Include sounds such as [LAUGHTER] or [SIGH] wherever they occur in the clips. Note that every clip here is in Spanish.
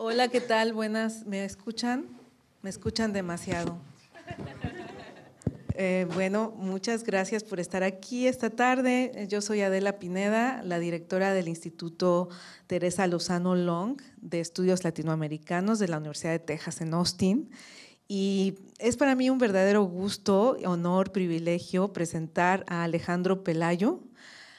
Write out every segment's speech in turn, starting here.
Hola, ¿qué tal? Buenas, ¿me escuchan? Me escuchan demasiado. Eh, bueno, muchas gracias por estar aquí esta tarde. Yo soy Adela Pineda, la directora del Instituto Teresa Lozano Long de Estudios Latinoamericanos de la Universidad de Texas en Austin. Y es para mí un verdadero gusto, honor, privilegio presentar a Alejandro Pelayo.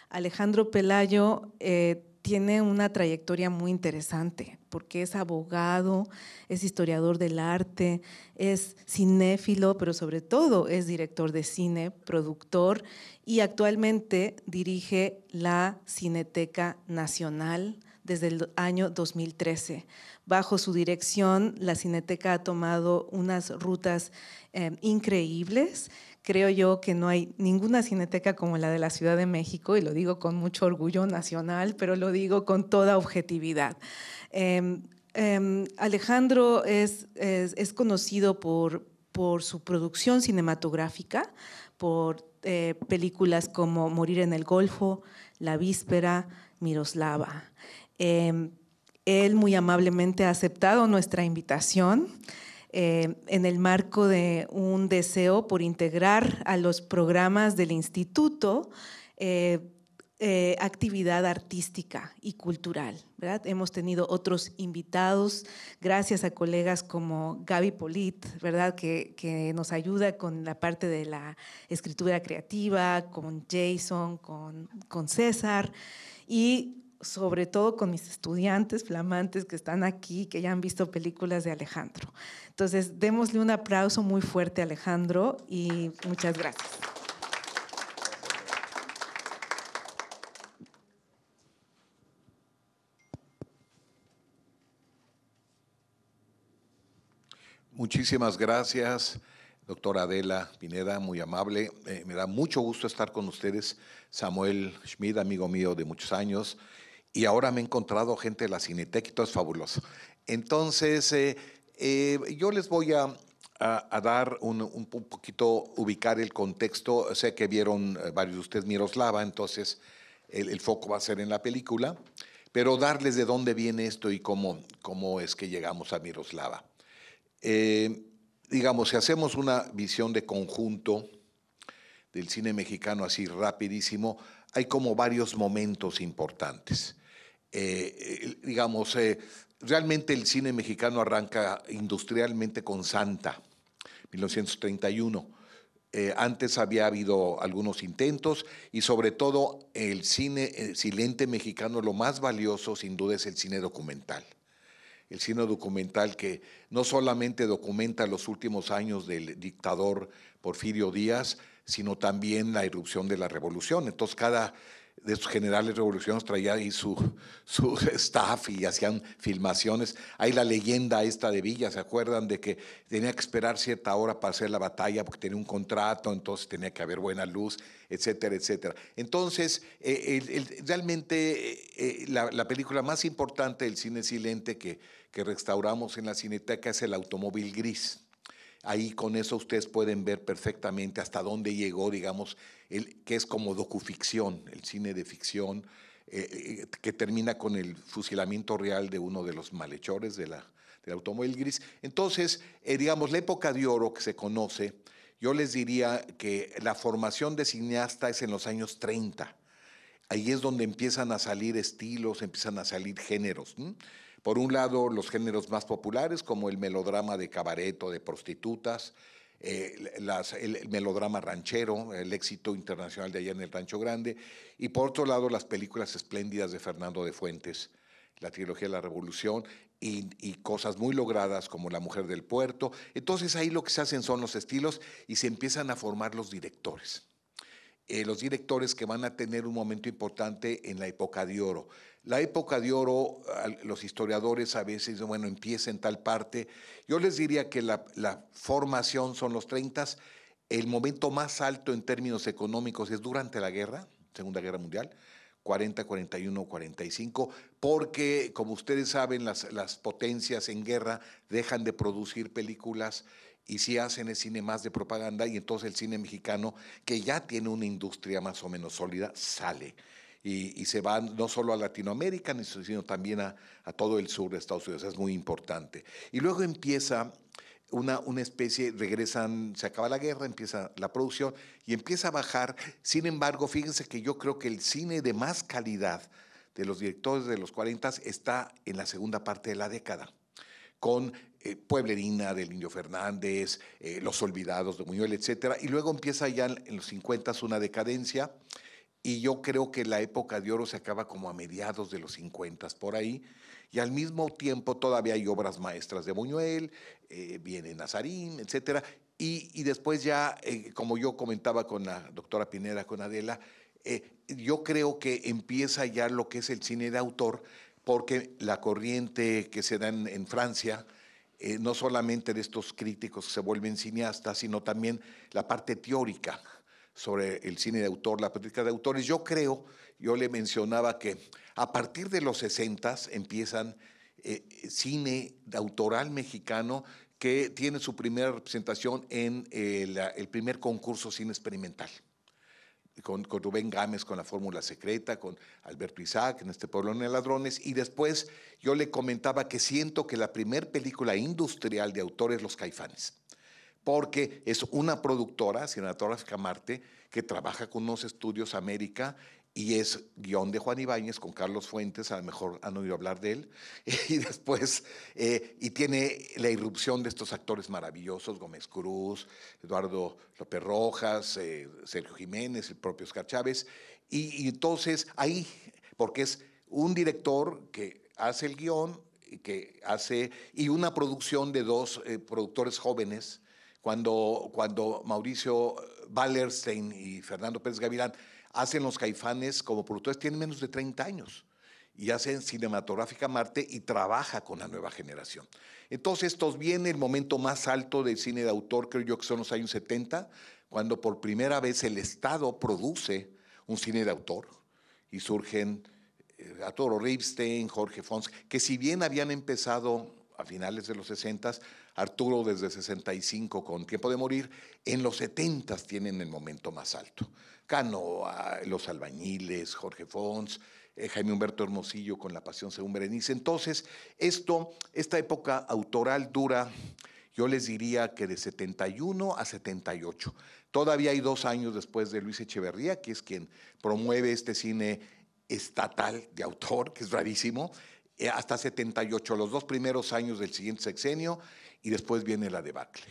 Alejandro Pelayo eh, tiene una trayectoria muy interesante, porque es abogado, es historiador del arte, es cinéfilo, pero sobre todo es director de cine, productor y actualmente dirige la Cineteca Nacional desde el año 2013. Bajo su dirección, la Cineteca ha tomado unas rutas eh, increíbles creo yo que no hay ninguna cineteca como la de la Ciudad de México, y lo digo con mucho orgullo nacional, pero lo digo con toda objetividad. Em, em, Alejandro es, conocido por, su producción cinematográfica, por eh, películas como Morir en el Golfo, La Víspera, Miroslava. Em, él muy amablemente ha aceptado nuestra invitación. Eh, en el marco de un deseo por integrar a los programas del instituto eh, eh, actividad artística y cultural. Hemos tenido otros invitados, gracias a colegas como Gaby Polit, ¿verdad? Que, nos ayuda con la parte de la escritura creativa, con Jason, con, con César. Y sobre todo con mis estudiantes flamantes que están aquí, que ya han visto películas de Alejandro. Entonces, démosle un aplauso muy fuerte a Alejandro y muchas gracias. Muchísimas gracias, doctora Adela Pineda, muy amable. Eh, me da mucho gusto estar con ustedes. Samuel Schmid, amigo mío de muchos años, y ahora me he encontrado gente de la Cinetec es fabuloso. Entonces, eh, eh, yo les voy a, dar un, poquito, ubicar el contexto. Sé que vieron eh, varios de ustedes Miroslava, entonces el, foco va a ser en la película, pero darles de dónde viene esto y cómo, cómo es que llegamos a Miroslava. digamos, si hacemos una visión de conjunto del cine mexicano así rapidísimo, hay como varios momentos importantes. Eh, eh, digamos, eh, realmente el cine mexicano arranca industrialmente con Santa, 1931. antes había habido algunos intentos y sobre todo el cine silente mexicano, lo más valioso sin duda es el cine documental. El cine documental que no solamente documenta los últimos años del dictador Porfirio Díaz, sino también la irrupción de la revolución. Entonces cada de sus generales revolucionarios traía ahí su, su [LAUGHS] staff y hacían filmaciones. Hay la leyenda esta de Villa, ¿se acuerdan? De que tenía que esperar cierta hora para hacer la batalla porque tenía un contrato, entonces tenía que haber buena luz, etcétera, etcétera. Entonces, eh, realmente eh, eh, la, película más importante del cine silente que, que restauramos en la cineteca es El automóvil gris. Ahí con eso ustedes pueden ver perfectamente hasta dónde llegó, digamos, que es como docuficción, el cine de ficción, eh, eh, que termina con el fusilamiento real de uno de los malhechores de la, del automóvil gris. Entonces, eh, digamos, la época de oro que se conoce, yo les diría que la formación de cineasta es en los años 30. Ahí es donde empiezan a salir estilos, empiezan a salir géneros. Por un lado, los géneros más populares, como el melodrama de cabaret o de prostitutas, eh, el, melodrama ranchero, el éxito internacional de allá en el Rancho Grande, y por otro lado las películas espléndidas de Fernando de Fuentes, la trilogía de la Revolución, y, cosas muy logradas como La Mujer del Puerto. Entonces ahí lo que se hacen son los estilos y se empiezan a formar los directores. Eh, los directores que van a tener un momento importante en la época de oro. La época de oro, los historiadores a veces, bueno, empieza en tal parte. Yo les diría que la, formación son los 30, el momento más alto en términos económicos es durante la guerra, Segunda Guerra Mundial, 40, 41, 45, porque como ustedes saben, las, potencias en guerra dejan de producir películas y si hacen el cine más de propaganda y entonces el cine mexicano, que ya tiene una industria más o menos sólida, sale y, se van no solo a Latinoamérica, sino también a, todo el sur de Estados Unidos. Es muy importante. Y luego empieza una, una especie, regresan, se acaba la guerra, empieza la producción y empieza a bajar. Sin embargo, fíjense que yo creo que el cine de más calidad de los directores de los 40 está en la segunda parte de la década con eh, Pueblerina del Indio Fernández, eh, Los Olvidados de Muñoz, etc. Y luego empieza ya en los 50 una decadencia y yo creo que la época de oro se acaba como a mediados de los 50, por ahí, y al mismo tiempo todavía hay obras maestras de Buñuel, eh, viene Nazarín, etcétera, y, y después ya, eh, como yo comentaba con la doctora Pineda, con Adela, eh, yo creo que empieza ya lo que es el cine de autor, porque la corriente que se da en, en Francia, no solamente de estos críticos que se vuelven cineastas, sino también la parte teórica, sobre el cine de autor, la política de autores. Yo creo, yo le mencionaba que a partir de los 60 empiezan eh, cine autoral mexicano que tiene su primera representación en eh, el primer concurso cine experimental. Con, Rubén Gámez, con la Fórmula Secreta, con Alberto Isaac, en este pueblo de ladrones. Y después yo le comentaba que siento que la primera película industrial de autores Los Caifanes porque es una productora cinematográfica Marte que trabaja con unos estudios América y es guión de Juan Ibáñez con Carlos Fuentes, a lo mejor han oído hablar de él, [LAUGHS] y después, eh, y tiene la irrupción de estos actores maravillosos, Gómez Cruz, Eduardo López Rojas, eh, Sergio Jiménez, el propio Oscar Chávez, y, entonces ahí, porque es un director que hace el guión, que hace, y una producción de dos eh, productores jóvenes, cuando, cuando Mauricio Wallerstein y Fernando Pérez Gavilán hacen Los Caifanes como productores, tienen menos de 30 años y hacen Cinematográfica Marte y trabaja con la nueva generación. Entonces, estos viene el momento más alto del cine de autor, creo yo que son los años 70, cuando por primera vez el Estado produce un cine de autor y surgen eh, Arturo Ripstein, Jorge Fons, que si bien habían empezado a finales de los 60, Arturo desde 65 con Tiempo de Morir, en los 70 tienen el momento más alto. Canoa, Los Albañiles, Jorge Fons, eh, Jaime Humberto Hermosillo con La Pasión según Berenice. Entonces, esto, esta época autoral dura, yo les diría que de 71 a 78. Todavía hay dos años después de Luis Echeverría, que es quien promueve este cine estatal de autor, que es rarísimo, eh, hasta 78, los dos primeros años del siguiente sexenio, y después viene la debacle.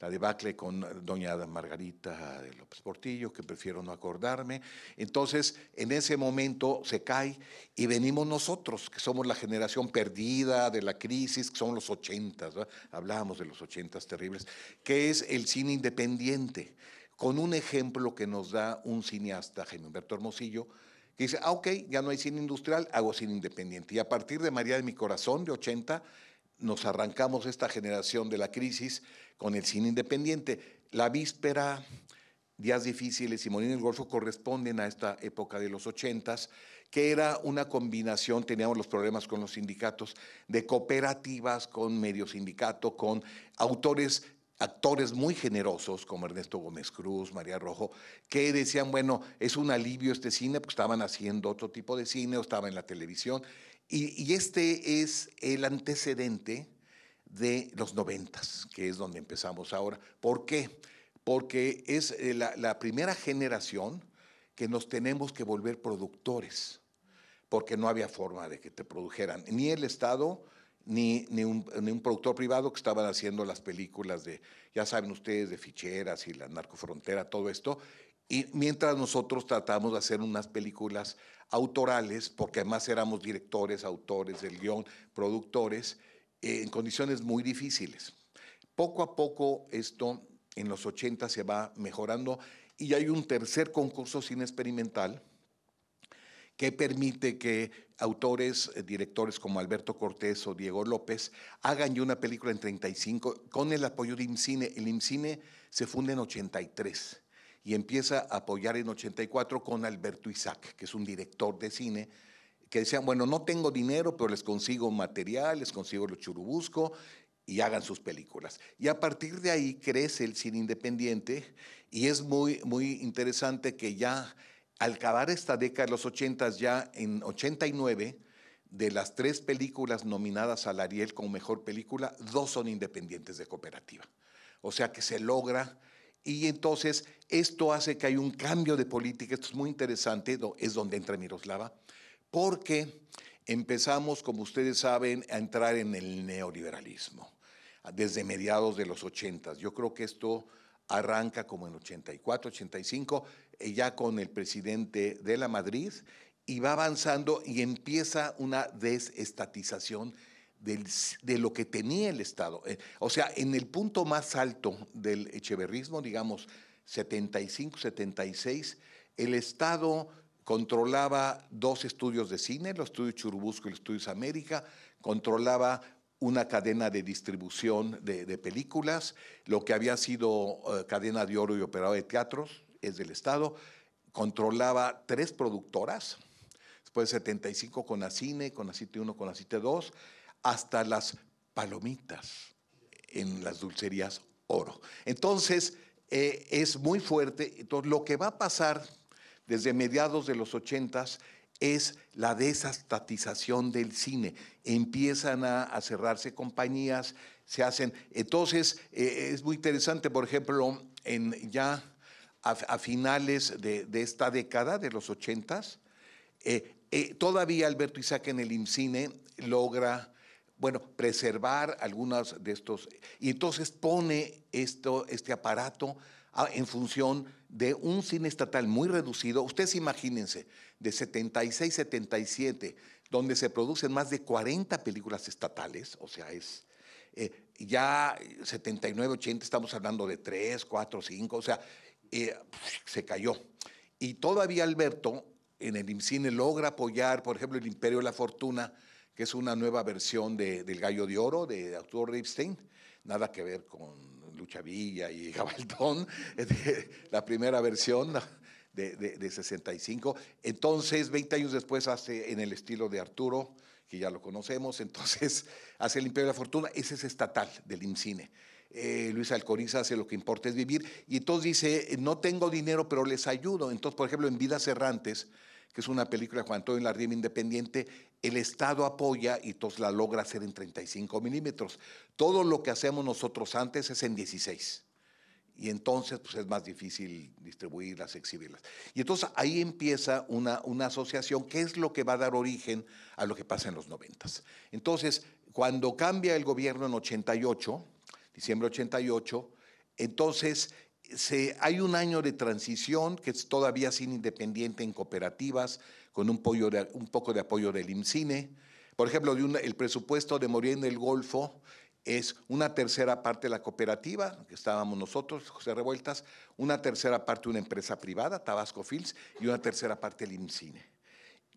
La debacle con doña Margarita de López Portillo, que prefiero no acordarme. Entonces, en ese momento se cae y venimos nosotros, que somos la generación perdida de la crisis, que son los ochentas, s hablábamos de los ochentas terribles, que es el cine independiente, con un ejemplo que nos da un cineasta, Jaime Humberto Hermosillo, que dice, ah, ok, ya no hay cine industrial, hago cine independiente. Y a partir de María de mi Corazón, de 80, nos arrancamos esta generación de la crisis con el cine independiente. La víspera, Días Difíciles y Morir el Golfo corresponden a esta época de los ochentas, que era una combinación, teníamos los problemas con los sindicatos, de cooperativas con medio sindicato, con autores actores muy generosos como Ernesto Gómez Cruz, María Rojo, que decían, bueno, es un alivio este cine, porque estaban haciendo otro tipo de cine o estaban en la televisión. Y, este es el antecedente de los noventas, que es donde empezamos ahora. ¿Por qué? Porque es eh, la, primera generación que nos tenemos que volver productores, porque no había forma de que te produjeran, ni el Estado, ni, ni, un, productor privado que estaban haciendo las películas de, ya saben ustedes, de ficheras y la narcofrontera, todo esto, y mientras nosotros tratamos de hacer unas películas autorales, porque además éramos directores, autores del guión, productores, eh, en condiciones muy difíciles. Poco a poco esto en los 80 se va mejorando y hay un tercer concurso cine experimental que permite que autores, eh, directores como Alberto Cortés o Diego López hagan ya una película en 35 con el apoyo de IMCINE. El IMCINE se funde en 83 y empieza a apoyar en 84 con Alberto Isaac, que es un director de cine, que decía, bueno, no tengo dinero, pero les consigo material, les consigo lo churubusco y hagan sus películas. Y a partir de ahí crece el cine independiente y es muy, muy interesante que ya al acabar esta década de los 80, ya en 89, de las tres películas nominadas al Ariel como mejor película, dos son independientes de cooperativa. O sea que se logra y entonces esto hace que hay un cambio de política, esto es muy interesante, es donde entra Miroslava, porque empezamos, como ustedes saben, a entrar en el neoliberalismo desde mediados de los 80. Yo creo que esto arranca como en 84, 85, eh, ya con el presidente de la Madrid, y va avanzando y empieza una desestatización de lo que tenía el Estado. Eh, o sea, en el punto más alto del echeverrismo, digamos 75, 76, el Estado controlaba dos estudios de cine, los estudios Churubusco y los estudios América, controlaba una cadena de distribución de, películas, lo que había sido eh, cadena de oro y operador de teatros, es del Estado, controlaba tres productoras, después de 75 con la cine, con la 1 con la 2, hasta las palomitas en las dulcerías oro. Entonces, eh, es muy fuerte. Entonces, lo que va a pasar desde mediados de los 80 es la desastatización del cine. Empiezan a, cerrarse compañías, se hacen. Entonces, eh, es muy interesante, por ejemplo, en ya a, finales de, esta década, de los 80, eh, todavía Alberto Isaac en el IMCINE logra bueno, preservar algunas de estos. Y entonces pone esto, este aparato ah, en función de un cine estatal muy reducido. Ustedes imagínense, de 76, 77, donde se producen más de 40 películas estatales, o sea, es eh, ya 79, 80, estamos hablando de 3, 4, 5, o sea, eh, se cayó. Y todavía Alberto en el IMCINE logra apoyar, por ejemplo, el Imperio de la Fortuna, que es una nueva versión de, del Gallo de Oro de Arturo Ripstein, nada que ver con Lucha Villa y [LAUGHS] Gabaldón, la primera versión de, de, de, 65. Entonces, 20 años después, hace en el estilo de Arturo, que ya lo conocemos, entonces [LAUGHS] hace el Imperio de la Fortuna, ese es estatal del IMCINE. Eh, Luis Alcoriza hace lo que importa es vivir, y entonces dice, no tengo dinero, pero les ayudo. Entonces, por ejemplo, en Vidas Errantes, que es una película de Juan Antonio Larribe Independiente, el Estado apoya y entonces la logra hacer en 35 milímetros. Todo lo que hacemos nosotros antes es en 16. Y entonces pues, es más difícil distribuirlas, exhibirlas. Y entonces ahí empieza una, asociación que es lo que va a dar origen a lo que pasa en los 90. Entonces, cuando cambia el gobierno en 88, diciembre 88, entonces se, hay un año de transición que es todavía sin independiente en cooperativas, con un, poco de apoyo del IMCINE. Por ejemplo, el presupuesto de Morir en el Golfo es una tercera parte de la cooperativa, que estábamos nosotros, José Revueltas, una tercera parte de una empresa privada, Tabasco Fields, y una tercera parte del IMCINE.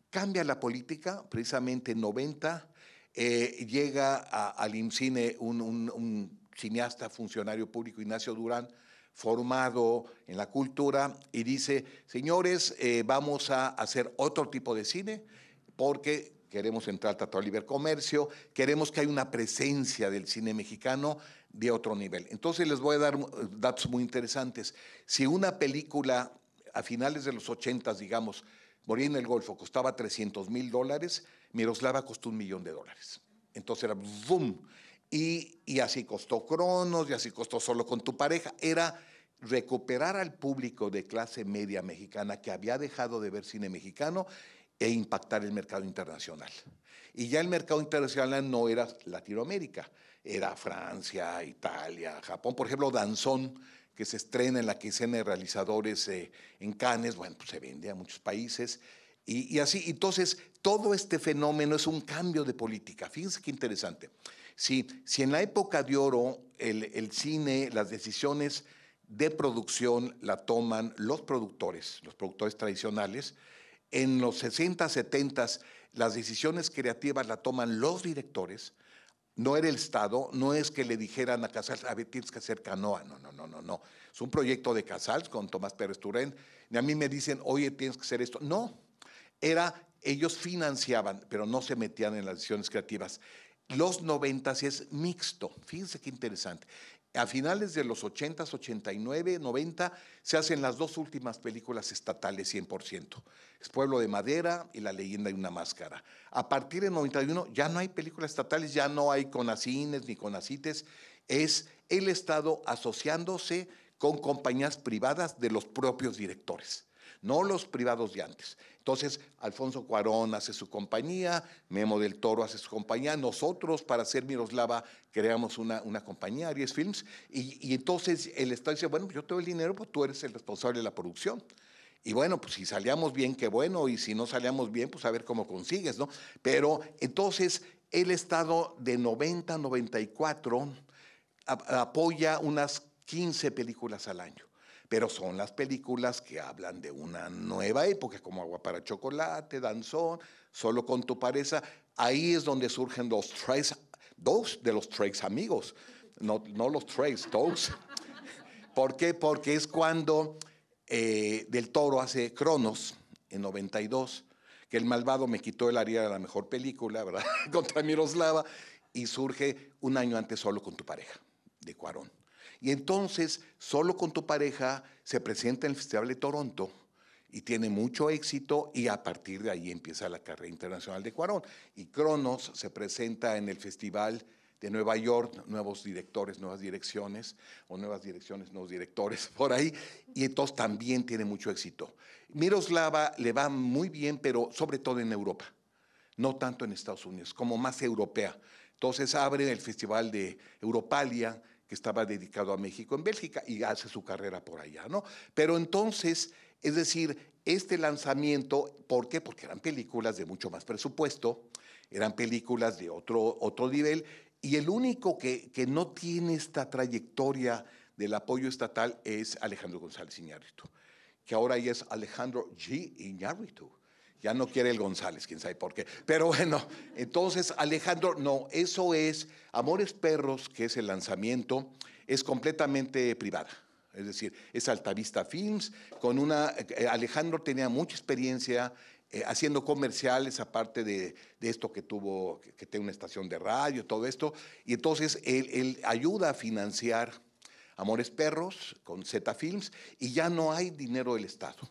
Cambia la política, precisamente en 90, eh, llega al IMCINE un cineasta funcionario público, Ignacio Durán, formado en la cultura y dice, señores, eh, vamos a hacer otro tipo de cine porque queremos entrar al Tratado de Libre Comercio, queremos que haya una presencia del cine mexicano de otro nivel. Entonces les voy a dar eh, datos muy interesantes. Si una película a finales de los 80, digamos, Morir en el Golfo costaba 300 mil dólares, Miroslava costó un millón de dólares. Entonces era boom. Y, así costó Cronos, y así costó solo con tu pareja. Era recuperar al público de clase media mexicana que había dejado de ver cine mexicano e impactar el mercado internacional. Y ya el mercado internacional no era Latinoamérica, era Francia, Italia, Japón. Por ejemplo, Danzón, que se estrena en la quincena de realizadores eh, en Cannes, bueno, pues se vende a muchos países. Y, y así, entonces, todo este fenómeno es un cambio de política. Fíjense qué interesante. Sí, si en la época de oro el, cine, las decisiones de producción la toman los productores, los productores tradicionales, en los 60, 70 las decisiones creativas la toman los directores, no era el Estado, no es que le dijeran a Casals, a ver, tienes que hacer canoa, no, no, no, no, no. Es un proyecto de Casals con Tomás Pérez Turén, y a mí me dicen, oye, tienes que hacer esto. No, era, ellos financiaban, pero no se metían en las decisiones creativas. Los 90 es mixto. Fíjense qué interesante. A finales de los 80s, 89, 90, se hacen las dos últimas películas estatales 100%. Es Pueblo de Madera y La leyenda y una máscara. A partir de 91 ya no hay películas estatales, ya no hay conacines ni conacites. Es el Estado asociándose con compañías privadas de los propios directores no los privados de antes. Entonces, Alfonso Cuarón hace su compañía, Memo del Toro hace su compañía, nosotros para hacer Miroslava creamos una, compañía, Aries Films, y, entonces el Estado dice, bueno, pues yo te doy el dinero, pues tú eres el responsable de la producción. Y bueno, pues si salíamos bien, qué bueno, y si no salíamos bien, pues a ver cómo consigues, ¿no? Pero entonces el Estado de 90 94 apoya unas 15 películas al año pero son las películas que hablan de una nueva época, como Agua para Chocolate, Danzón, Solo con tu pareja. Ahí es donde surgen los tres, dos de los tres amigos, no, los tres, dos. ¿Por qué? Porque es cuando eh, Del Toro hace Cronos en 92, que el malvado me quitó el área de la mejor película, ¿verdad? [LAUGHS] Contra Miroslava, y surge un año antes solo con tu pareja, de Cuarón. Y entonces, solo con tu pareja, se presenta en el Festival de Toronto y tiene mucho éxito y a partir de ahí empieza la carrera internacional de Cuarón. Y Cronos se presenta en el Festival de Nueva York, nuevos directores, nuevas direcciones, o nuevas direcciones, nuevos directores [LAUGHS] por ahí, y entonces también tiene mucho éxito. Miroslava le va muy bien, pero sobre todo en Europa, no tanto en Estados Unidos, como más europea. Entonces abre el Festival de Europalia, que estaba dedicado a México en Bélgica y hace su carrera por allá, ¿no? Pero entonces, es decir, este lanzamiento, ¿por qué? Porque eran películas de mucho más presupuesto, eran películas de otro, otro nivel, y el único que, que no tiene esta trayectoria del apoyo estatal es Alejandro González Iñárritu, que ahora ya es Alejandro G. Iñárritu. Ya no quiere el González, quién sabe por qué. Pero bueno, entonces Alejandro, no, eso es Amores Perros, que es el lanzamiento, es completamente privada. Es decir, es Altavista Films, con una... Eh, Alejandro tenía mucha experiencia eh, haciendo comerciales, aparte de, esto que tuvo, que, tiene una estación de radio, todo esto. Y entonces él ayuda a financiar Amores Perros con Z Films y ya no hay dinero del Estado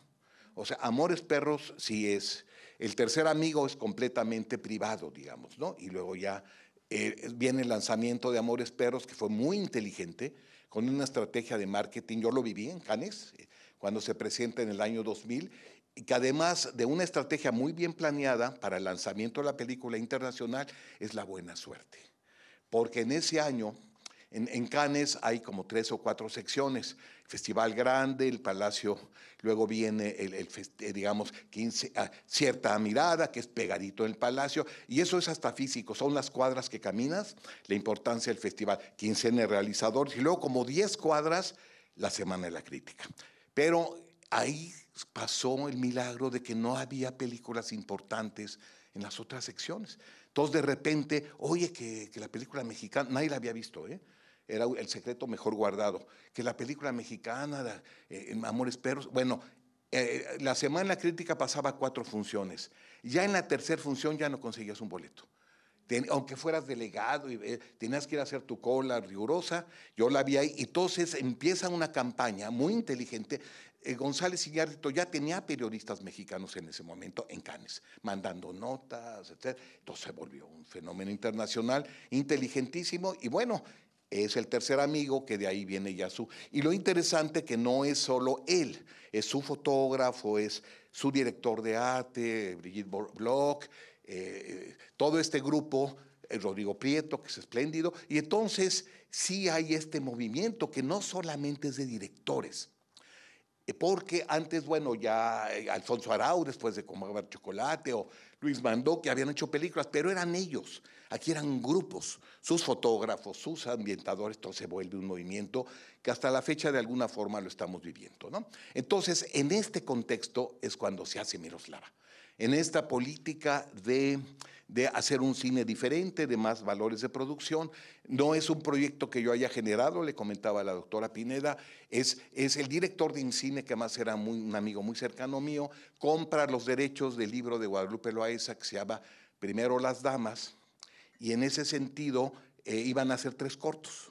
o sea, Amores Perros si es. El tercer amigo es completamente privado, digamos, ¿no? Y luego ya eh, viene el lanzamiento de Amores Perros, que fue muy inteligente, con una estrategia de marketing. Yo lo viví en Cannes, eh, cuando se presenta en el año 2000, y que además de una estrategia muy bien planeada para el lanzamiento de la película internacional, es la buena suerte. Porque en ese año en, en, Cannes hay como tres o cuatro secciones, Festival Grande, el Palacio, luego viene, el, eh, digamos, 15, ah, cierta mirada, que es pegadito en el Palacio, y eso es hasta físico, son las cuadras que caminas, la importancia del festival, 15 en el realizador, y luego como 10 cuadras la Semana de la Crítica. Pero ahí pasó el milagro de que no había películas importantes en las otras secciones. Entonces de repente, oye, que la película mexicana, nadie la había visto, ¿eh? era el secreto mejor guardado, que la película mexicana, eh, Amores Perros, bueno, eh, eh, la semana crítica pasaba cuatro funciones, ya en la tercera función ya no conseguías un boleto. aunque fueras delegado y tenías que ir a hacer tu cola rigurosa, yo la vi ahí. Entonces empieza una campaña muy inteligente. González Iñárritu ya tenía periodistas mexicanos en ese momento en Cannes, mandando notas, etc. Entonces se volvió un fenómeno internacional inteligentísimo y bueno, es el tercer amigo que de ahí viene ya su... Y lo interesante que no es solo él, es su fotógrafo, es su director de arte, Brigitte Bloch, eh, todo este grupo, eh, Rodrigo Prieto, que es espléndido. Y entonces sí hay este movimiento que no solamente es de directores, eh, porque antes, bueno, ya Alfonso Arau, después de comer chocolate, o Luis Mandó, que habían hecho películas, pero eran ellos. Aquí eran grupos, sus fotógrafos, sus ambientadores, todo se vuelve un movimiento que hasta la fecha de alguna forma lo estamos viviendo. ¿no? Entonces, en este contexto es cuando se hace Miroslava. En esta política de, hacer un cine diferente, de más valores de producción, no es un proyecto que yo haya generado, le comentaba la doctora Pineda, es, es el director de Incine, que además era un amigo muy cercano mío, compra los derechos del libro de Guadalupe Loaiza que se llama Primero las Damas, y en ese sentido eh, iban a ser tres cortos,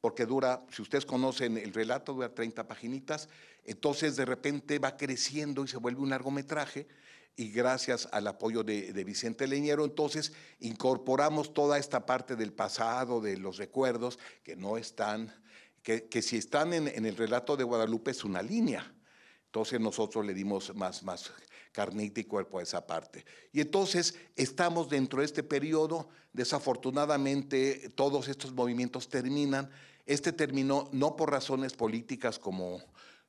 porque dura, si ustedes conocen el relato, dura 30 paginitas, entonces de repente va creciendo y se vuelve un largometraje, y gracias al apoyo de, Vicente Leñero, entonces incorporamos toda esta parte del pasado, de los recuerdos que no están, que, si están en, el relato de Guadalupe es una línea. Entonces nosotros le dimos más, más carnita y cuerpo a esa parte. Y entonces estamos dentro de este periodo, desafortunadamente todos estos movimientos terminan, este terminó no por razones políticas como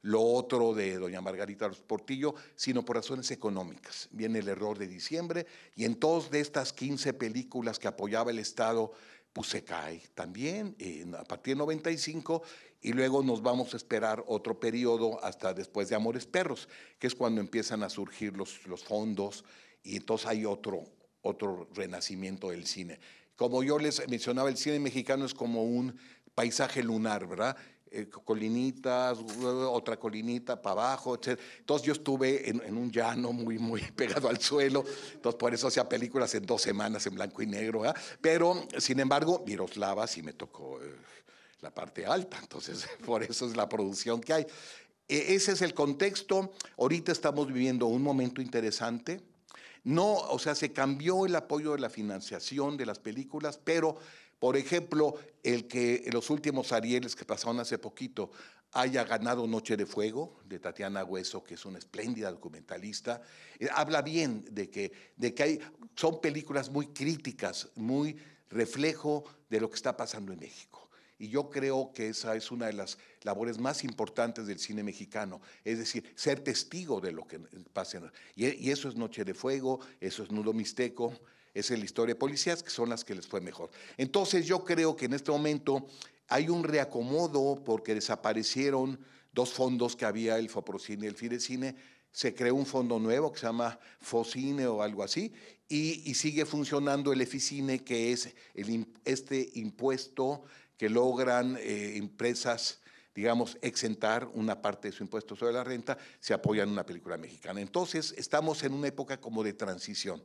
lo otro de doña Margarita Portillo, sino por razones económicas. Viene el error de diciembre y en todas de estas 15 películas que apoyaba el Estado pues se e también eh, a partir de 95 y luego nos vamos a esperar otro periodo hasta después de Amores Perros, que es cuando empiezan a surgir los, los fondos y entonces hay otro, otro renacimiento del cine. Como yo les mencionaba, el cine mexicano es como un paisaje lunar, ¿verdad? Eh, colinitas, otra colinita para abajo, etc. Entonces yo estuve en, un llano muy, muy [LAUGHS] pegado al suelo, entonces por eso hacía películas en dos semanas en blanco y negro, pero sin embargo, Miroslava sí me tocó eh, la parte alta, entonces [LAUGHS] por eso es la producción que hay. E, ese es el contexto, ahorita estamos viviendo un momento interesante, no, o sea, se cambió el apoyo de la financiación de las películas, pero por ejemplo, el que los últimos Arieles que pasaron hace poquito haya ganado Noche de Fuego, de Tatiana Hueso, que es una espléndida documentalista, eh, habla bien de que, de que hay, son películas muy críticas, muy reflejo de lo que está pasando en México. Y yo creo que esa es una de las labores más importantes del cine mexicano, es decir, ser testigo de lo que pasa. E, y, eso es Noche de Fuego, eso es Nudo Mixteco, es la historia de policías, que son las que les fue mejor. Entonces yo creo que en este momento hay un reacomodo porque desaparecieron dos fondos que había, el Foprocine y el Fidecine, se creó un fondo nuevo que se llama Focine o algo así, y, sigue funcionando el Eficine, que es este impuesto que logran eh, empresas digamos, exentar una parte de su impuesto sobre la renta, se apoya en una película mexicana. Entonces, estamos en una época como de transición.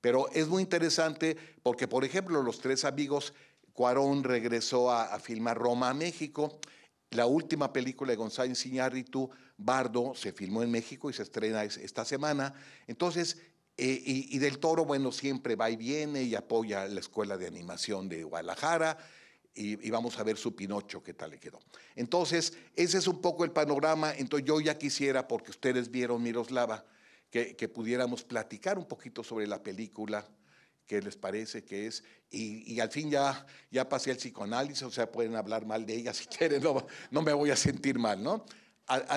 Pero es muy interesante porque, por ejemplo, los tres amigos, Cuarón regresó a, filmar Roma a México. La última película de González Iñárritu, Bardo, se filmó en México y se estrena esta semana. Entonces, eh, y, del Toro, bueno, siempre va y viene y apoya la Escuela de Animación de Guadalajara. Y, y, vamos a ver su Pinocho, qué tal le quedó. Entonces, ese es un poco el panorama. Entonces, yo ya quisiera, porque ustedes vieron Miroslava, que, pudiéramos platicar un poquito sobre la película, que les parece que es, y, al fin ya, ya pasé el psicoanálisis, o sea, pueden hablar mal de ella [LAUGHS] si quieren, no, no me voy a sentir mal, ¿no?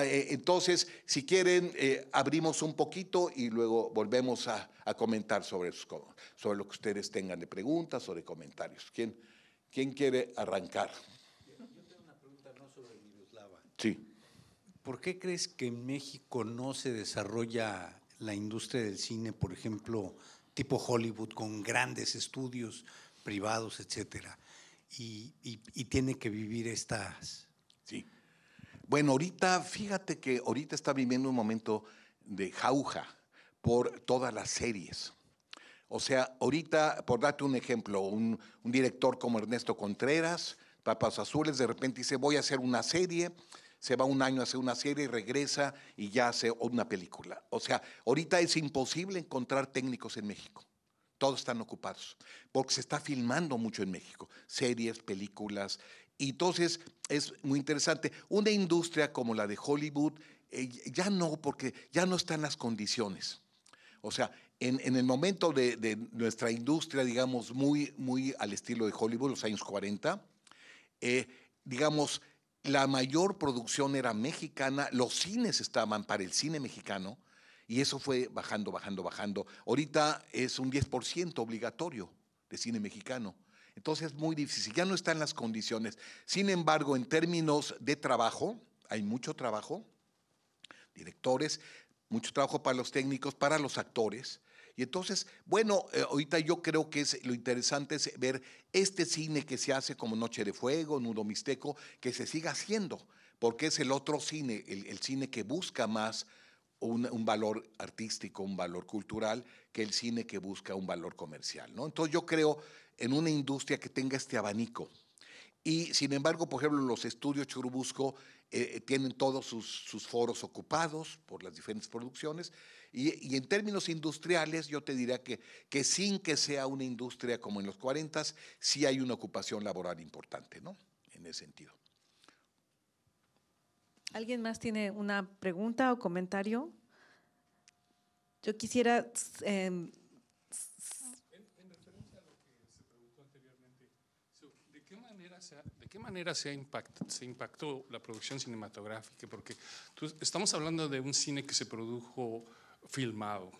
Eh, entonces, si quieren, eh, abrimos un poquito y luego volvemos a, comentar sobre, sobre lo que ustedes tengan de preguntas o de comentarios. ¿Quién, quién quiere arrancar? Yo tengo una pregunta sobre Sí. ¿Por qué crees que en México no se desarrolla la industria del cine, por ejemplo, tipo Hollywood, con grandes estudios privados, etcétera. Y, tiene que vivir estas. Sí. Bueno, ahorita, fíjate que ahorita está viviendo un momento de jauja por todas las series. O sea, ahorita, por darte un ejemplo, un director como Ernesto Contreras, Papas Azules, de repente dice, voy a hacer una serie se va un año a hacer una serie y regresa y ya hace una película. O sea, ahorita es imposible encontrar técnicos en México. Todos están ocupados, porque se está filmando mucho en México, series, películas. Y entonces es muy interesante. Una industria como la de Hollywood, eh, ya no, porque ya no están las condiciones. O sea, en, el momento de, nuestra industria, digamos, muy, muy al estilo de Hollywood, los años 40, eh, digamos, la mayor producción era mexicana, los cines estaban para el cine mexicano y eso fue bajando, bajando, bajando. Ahorita es un 10% obligatorio de cine mexicano. Entonces es muy difícil, ya no están las condiciones. Sin embargo, en términos de trabajo, hay mucho trabajo, directores, mucho trabajo para los técnicos, para los actores, y entonces, bueno, eh, ahorita yo creo que es, lo interesante es ver este cine que se hace como Noche de Fuego, Nudo Mixteco, que se siga haciendo, porque es el otro cine, el, cine que busca más un, valor artístico, un valor cultural, que el cine que busca un valor comercial. ¿no? Entonces yo creo en una industria que tenga este abanico. Y sin embargo, por ejemplo, los estudios Churubusco eh, eh, tienen todos sus, sus foros ocupados por las diferentes producciones y, en términos industriales, yo te diría que, que sin que sea una industria como en los 40, sí hay una ocupación laboral importante, ¿no? En ese sentido. ¿Alguien más tiene una pregunta o comentario? Yo quisiera... anteriormente ¿de qué manera se, impactó, se impactó la producción cinematográfica? Porque estamos hablando de un cine que se produjo filmado.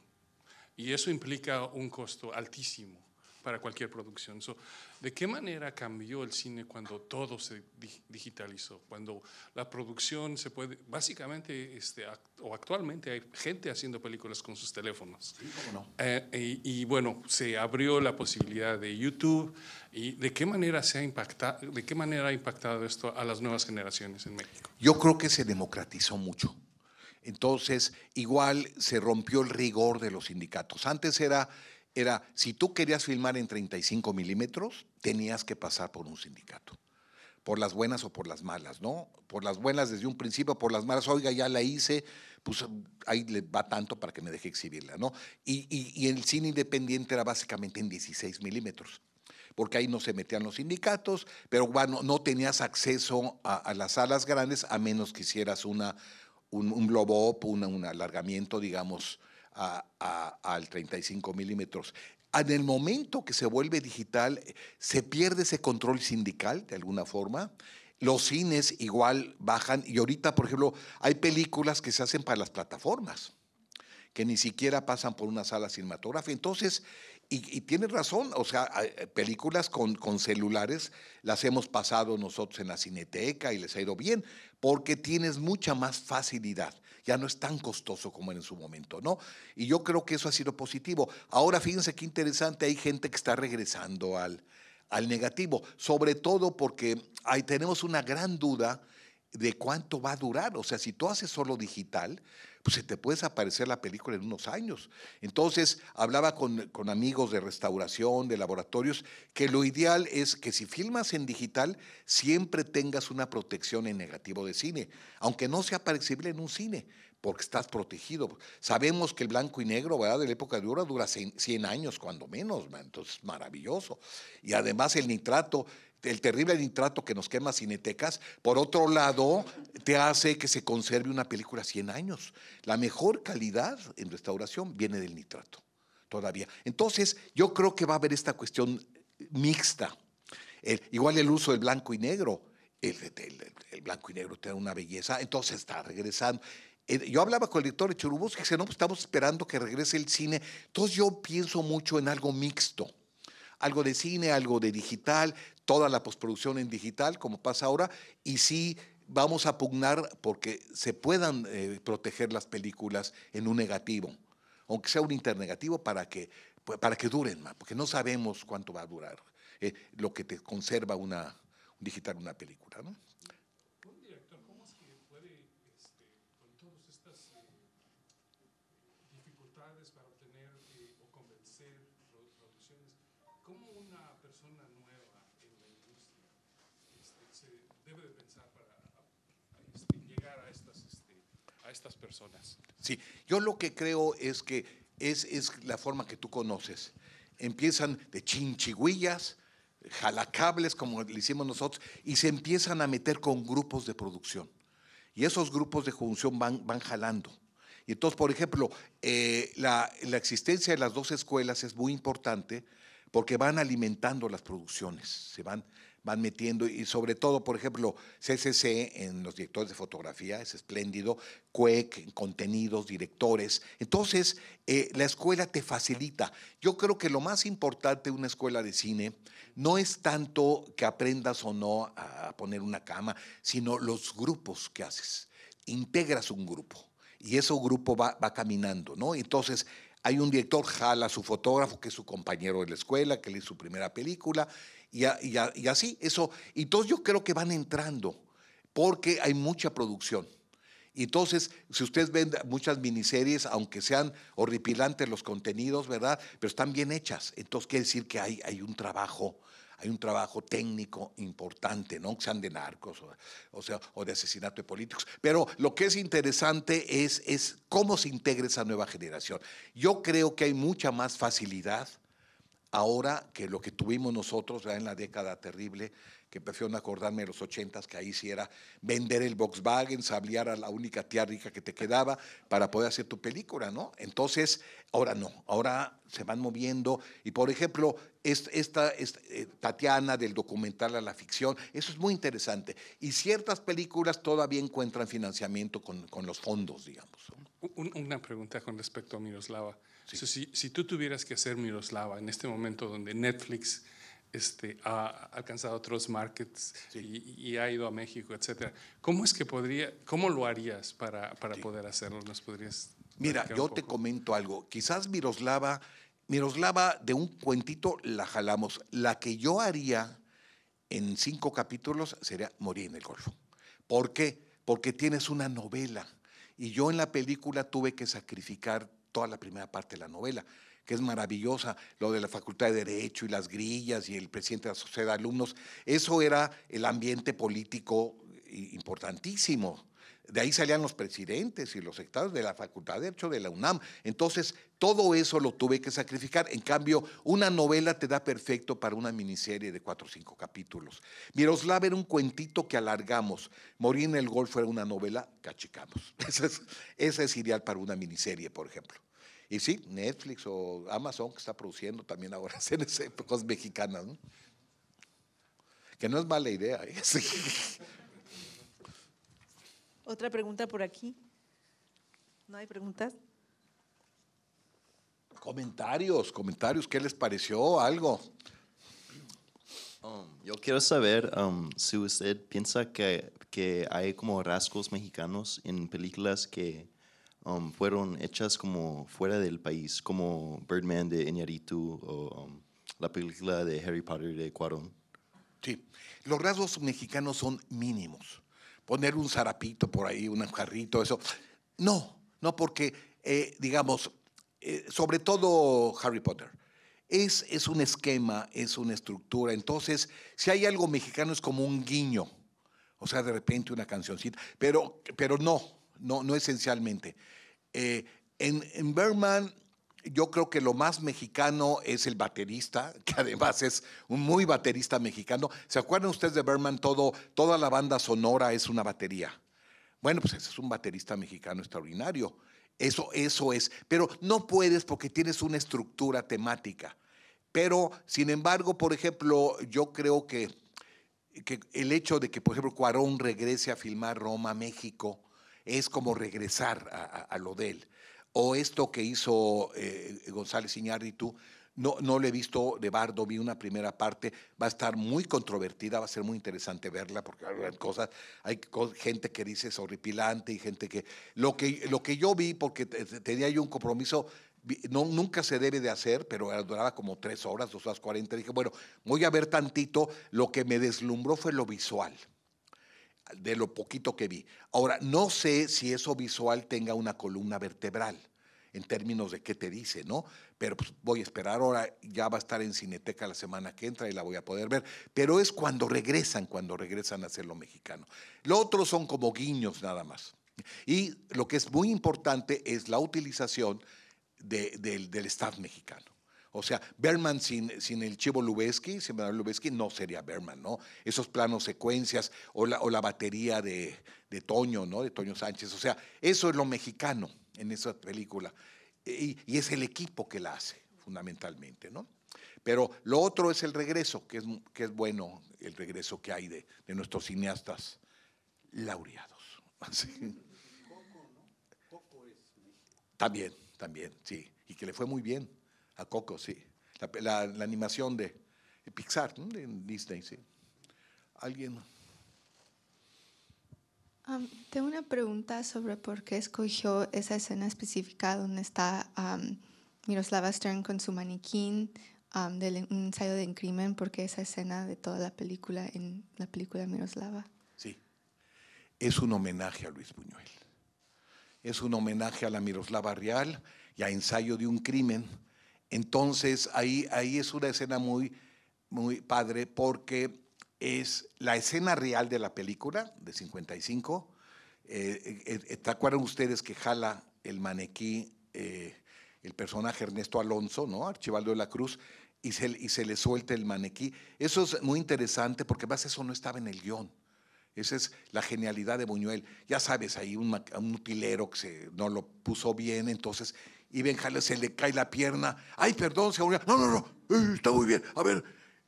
Y eso implica un costo altísimo para cualquier producción. ¿De qué manera cambió el cine cuando todo se digitalizó? Cuando la producción se puede, básicamente, este, o actualmente hay gente haciendo películas con sus teléfonos. no? Eh, y, y, bueno, se abrió la posibilidad de YouTube. ¿Y de qué manera se ha impactado, de qué manera ha impactado esto a las nuevas generaciones en México? Yo creo que se democratizó mucho. Entonces, igual se rompió el rigor de los sindicatos. Antes era, era si tú querías filmar en 35 milímetros, tenías que pasar por un sindicato por las buenas o por las malas, ¿no? Por las buenas desde un principio, por las malas, oiga, ya la hice, pues ahí le va tanto para que me deje exhibirla, ¿no? Y, el cine independiente era básicamente en 16 milímetros, porque ahí no se metían los sindicatos, pero bueno, no tenías acceso a, a las salas grandes a menos que hicieras una un, globo un, alargamiento, digamos, a, al 35 milímetros. En el momento que se vuelve digital, se pierde ese control sindical de alguna forma. Los cines igual bajan y ahorita, por ejemplo, hay películas que se hacen para las plataformas que ni siquiera pasan por una sala cinematográfica. Entonces, y, y razón, o sea, eh, películas con, celulares las hemos pasado nosotros en la cineteca y les ha ido bien, porque tienes mucha más facilidad. Ya no es tan costoso como en su momento, ¿no? Y yo creo que eso ha sido positivo. Ahora fíjense qué interesante, hay gente que está regresando al, al negativo, sobre todo porque ahí tenemos una gran duda de cuánto va a durar. O sea, si tú haces solo digital, pues se te puede aparecer la película en unos años. Entonces, hablaba con, amigos de restauración, de laboratorios, que lo ideal es que si filmas en digital, siempre tengas una protección en negativo de cine, aunque no sea aparecible en un cine, porque estás protegido. Sabemos que el blanco y negro, ¿verdad? De la época de dura 100 años, cuando menos, ¿verdad? entonces maravilloso. Y además el nitrato, el terrible nitrato que nos quema Cinetecas, por otro lado, te hace que se conserve una película 100 años. La mejor calidad en restauración viene del nitrato, todavía. Entonces, yo creo que va a haber esta cuestión mixta. igual el uso del blanco y negro. El, el, blanco y negro tiene una belleza, entonces está regresando. Eh, yo hablaba con el director de Churubusco y dice, no, pues estamos esperando que regrese el cine. Entonces yo pienso mucho en algo mixto, algo de cine, algo de digital toda la postproducción en digital, como pasa ahora, y sí vamos a pugnar porque se puedan eh, proteger las películas en un negativo, aunque sea un internegativo, para que, pues, para que duren más, porque no sabemos cuánto va a durar eh, lo que te conserva una, un digital una película. ¿no? personas. Sí, yo lo que creo es que es, la forma que tú conoces. Empiezan de chinchiguillas, jalacables, como le hicimos nosotros, y se empiezan a meter con grupos de producción. Y esos grupos de función van, van jalando. Y entonces, por ejemplo, eh, la, la, existencia de las dos escuelas es muy importante porque van alimentando las producciones. Se van, van metiendo y sobre todo, por ejemplo, CCC en los directores de fotografía, es espléndido, CUEC en contenidos, directores. Entonces, eh, la escuela te facilita. Yo creo que lo más importante de una escuela de cine no es tanto que aprendas o no a poner una cama, sino los grupos que haces. Integras un grupo y ese grupo va, caminando, ¿no? Entonces, hay un director, jala a su fotógrafo, que es su compañero de la escuela, que lee su primera película, y, así, eso. Y entonces yo creo que van entrando, porque hay mucha producción. Y entonces, si ustedes ven muchas miniseries, aunque sean horripilantes los contenidos, ¿verdad? Pero están bien hechas. Entonces quiere decir que hay, hay un trabajo, hay un trabajo técnico importante, ¿no? Que sean de narcos o, sea, o de asesinato de políticos. Pero lo que es interesante es, es cómo se integra esa nueva generación. Yo creo que hay mucha más facilidad ahora que lo que tuvimos nosotros ya en la década terrible, que prefiero acordarme de los ochentas, que ahí sí era vender el Volkswagen, sablear a la única tía rica que te quedaba para poder hacer tu película, ¿no? Entonces, ahora no, ahora se van moviendo. Y por ejemplo, esta, eh, Tatiana del documental a la ficción, eso es muy interesante. Y ciertas películas todavía encuentran financiamiento con, los fondos, digamos. una pregunta con respecto a Miroslava si, tú tuvieras que hacer Miroslava en este momento donde Netflix este, ha alcanzado otros markets y, ha ido a México, etcétera, ¿cómo es que podría, cómo lo harías para, para poder hacerlo? ¿Nos podrías Mira, yo te comento algo. Quizás Miroslava, Miroslava de un cuentito la jalamos. La que yo haría en cinco capítulos sería Morir en el Golfo. ¿Por qué? Porque tienes una novela. Y yo en la película tuve que sacrificar toda la primera parte de la novela, que es maravillosa, lo de la Facultad de Derecho y las grillas y el presidente de la Sociedad de Alumnos, eso era el ambiente político eh, importantísimo. De ahí salían los presidentes y los sectores de la Facultad de Derecho de la UNAM. Entonces, todo eso lo tuve que sacrificar. En cambio, una novela te da perfecto para una miniserie de cuatro o cinco capítulos. Miroslav era un cuentito que alargamos. Morir en el Golfo era una novela que achicamos. [LAUGHS] esa es ideal para una miniserie, por ejemplo. Y sí, Netflix o Amazon que está produciendo también ahora [LAUGHS] épocas mexicanas, que no es mala idea. ¿eh? [LAUGHS] Otra pregunta por aquí. ¿No hay preguntas? Comentarios, comentarios, ¿qué les pareció algo? Um, yo quiero saber um, si usted piensa que hay como rasgos mexicanos en películas que Um, fueron hechas como fuera del país, como Birdman de Iñárritu o um, la película de Harry Potter de Cuarón. Sí, los rasgos mexicanos son mínimos. Poner un zarapito por ahí, un jarrito, eso. No, no, porque, eh, digamos, eh, sobre todo Harry Potter. Es, es, un esquema, es una estructura. Entonces, si hay algo mexicano es como un guiño, o sea, de repente una cancioncita, pero, pero no, no, esencialmente. Eh, en, en Berman yo creo que lo más mexicano es el baterista, [LAUGHS] que además es un muy baterista mexicano. ¿Se acuerdan ustedes de Berman? Todo, toda la banda sonora es una batería. Bueno, pues es un baterista mexicano extraordinario. Eso, eso es. Pero no puedes porque tienes una estructura temática. Pero, sin embargo, por ejemplo, yo creo que, que el hecho de que, por ejemplo, Cuarón regrese a filmar Roma, México, es como regresar a, lo de él. O esto que hizo eh, González Iñárritu, no, no le he visto de Bardo, vi una primera parte, va a estar muy controvertida, va a ser muy interesante verla porque hay cosas, hay gente que dice es horripilante y gente que... Lo que, lo que yo vi, porque tenía yo un compromiso, nunca se debe de hacer, pero duraba como tres horas, dos horas cuarenta, dije, bueno, voy a ver tantito, lo que me deslumbró fue lo visual de lo poquito que vi. Ahora, no sé si eso visual tenga una columna vertebral en términos de qué te dice, ¿no? Pero pues, voy a esperar, ahora ya va a estar en Cineteca la semana que entra y la voy a poder ver, pero es cuando regresan, cuando regresan a lo mexicano. Lo otro son como guiños nada más. Y lo que es muy importante es la utilización del, del staff mexicano. O sea, Berman sin, sin el Chivo Lubeski, sin Lubeski, no sería Berman, ¿no? Esos planos secuencias o la, batería de, Toño, ¿no? De Toño Sánchez. O sea, eso es lo mexicano en esa película. Y, es el equipo que la hace, fundamentalmente, ¿no? Pero lo otro es el regreso, que es, que es bueno el regreso que hay de, de nuestros cineastas laureados. Así. [LAUGHS] También, también, sí. Y que le fue muy bien. A Coco, sí. La, animación de, Pixar, ¿no? de Disney, sí. ¿Alguien? tengo una pregunta sobre por qué escogió esa escena específica donde está Miroslava Stern con su maniquín del ensayo de un crimen, porque esa escena de toda la película en la película Miroslava. Sí, es un homenaje a Luis Buñuel. Es un homenaje a la Miroslava Real y a Ensayo de un Crimen, entonces ahí, ahí es una escena muy, muy padre porque es la escena real de la película de 55. Eh, eh, eh, ¿Te acuerdan ustedes que jala el manequí, el personaje Ernesto Alonso, ¿no? Archivaldo de la Cruz, y se, y se le suelta el manequí? Eso es muy interesante porque más eso no estaba en el guión. Esa es la genialidad de Buñuel. Ya sabes, ahí un, un utilero que no lo puso bien, entonces y Benjales se le cae la pierna. Ay, perdón, se No, no, no, eh, está muy bien. A ver,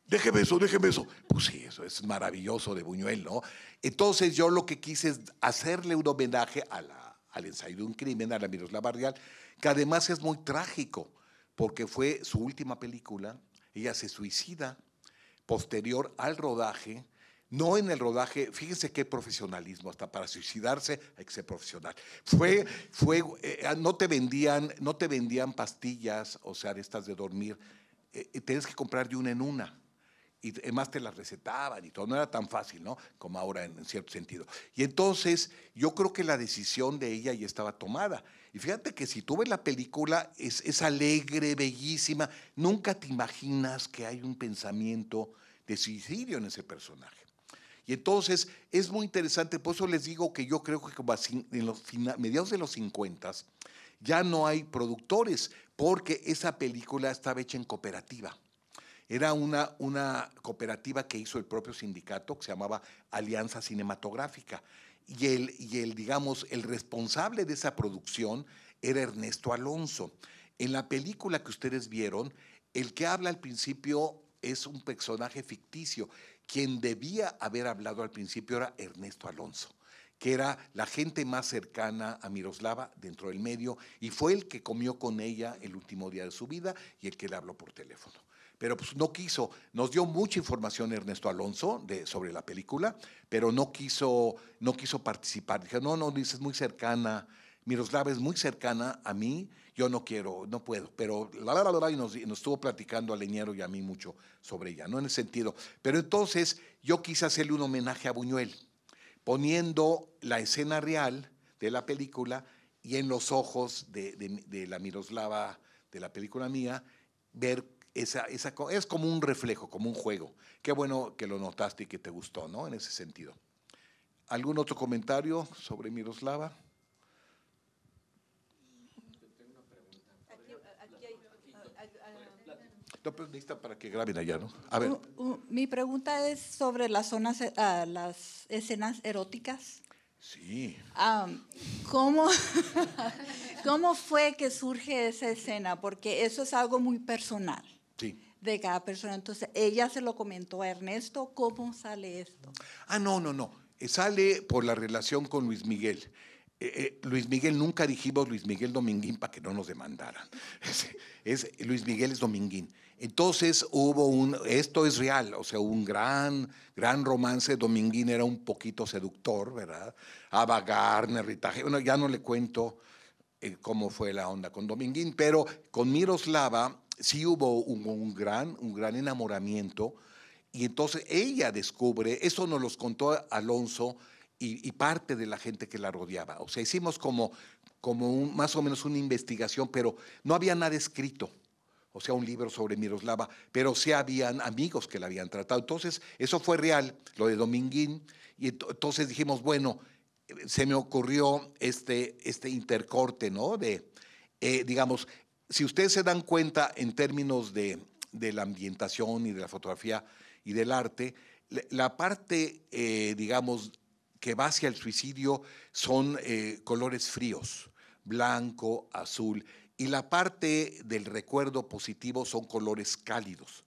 déjeme eso, déjeme eso. Pues sí, eso es maravilloso de Buñuel, ¿no? Entonces yo lo que quise es hacerle un homenaje a la, al ensayo de un crimen, a la Miroslav Barrial, que además es muy trágico, porque fue su última película. Ella se suicida posterior al rodaje no en el rodaje, fíjense qué profesionalismo, hasta para suicidarse hay que ser profesional. Fue, eh, no te vendían, no te vendían pastillas, o sea, estas de dormir, eh, tenés tienes que comprar de una en una. Y además te las recetaban y todo, no era tan fácil, ¿no? Como ahora en, cierto sentido. Y entonces yo creo que la decisión de ella ya estaba tomada. Y fíjate que si tú ves la película, es, es alegre, bellísima. Nunca te imaginas que hay un pensamiento de suicidio en ese personaje. Y entonces es muy interesante, por eso les digo que yo creo que en los mediados de los 50 ya no hay productores, porque esa película estaba hecha en cooperativa. Era una, una cooperativa que hizo el propio sindicato, que se llamaba Alianza Cinematográfica. Y el, y el, digamos, el responsable de esa producción era Ernesto Alonso. En la película que ustedes vieron, el que habla al principio es un personaje ficticio. Quien debía haber hablado al principio era Ernesto Alonso que era la gente más cercana a Miroslava dentro del medio, y fue el que comió con ella el último día de su vida y el que le habló por teléfono. Pero pues no quiso, nos dio mucha información Ernesto Alonso de, sobre la película, pero no quiso, no quiso participar. Dije, no, no, dices muy cercana Miroslava es muy cercana a mí, yo no quiero, no puedo, pero la la la, y nos, estuvo platicando a Leñero y a mí mucho sobre ella, ¿no? En ese sentido. Pero entonces yo quise hacerle un homenaje a Buñuel, poniendo la escena real de la película y en los ojos de, la Miroslava de la película mía, ver esa, esa, es como un reflejo, como un juego. Qué bueno que lo notaste y que te gustó, ¿no? En ese sentido. ¿Algún otro comentario sobre Miroslava? para que graben allá, ¿no? A ver. mi pregunta es sobre las zonas, eh, ah, las escenas eróticas. Sí. [LAUGHS] ¿cómo, fue que surge esa escena? Porque eso es algo muy personal. de cada persona. Entonces, ella se lo comentó a Ernesto, ¿cómo sale esto? Ah, no, no, no. Eh, sale por la relación con Luis Miguel. Eh, Luis Miguel, nunca dijimos Luis Miguel Dominguín para que no nos demandaran. [LAUGHS] Luis Miguel es Dominguín. Entonces hubo un, esto es real, o sea, un gran, gran romance. Dominguín era un poquito seductor, ¿verdad? a Garner, bueno, ya no le cuento eh, cómo fue la onda con Dominguín, pero con Miroslava sí hubo un, gran, un gran enamoramiento. Y entonces ella descubre, eso nos los contó Alonso y, y parte de la gente que la rodeaba. O sea, hicimos como, como un, más o menos una investigación, pero no había nada escrito o sea, un libro sobre Miroslava, pero sí habían amigos que la habían tratado. Entonces, eso fue real, lo de Dominguín, y entonces dijimos, bueno, se me ocurrió este, este intercorte, ¿no? De, eh, digamos, si ustedes se dan cuenta en términos de, la ambientación y de la fotografía y del arte, la, parte, eh, digamos, que va hacia el suicidio son eh, colores fríos, blanco, azul. Y la parte del recuerdo positivo son colores cálidos.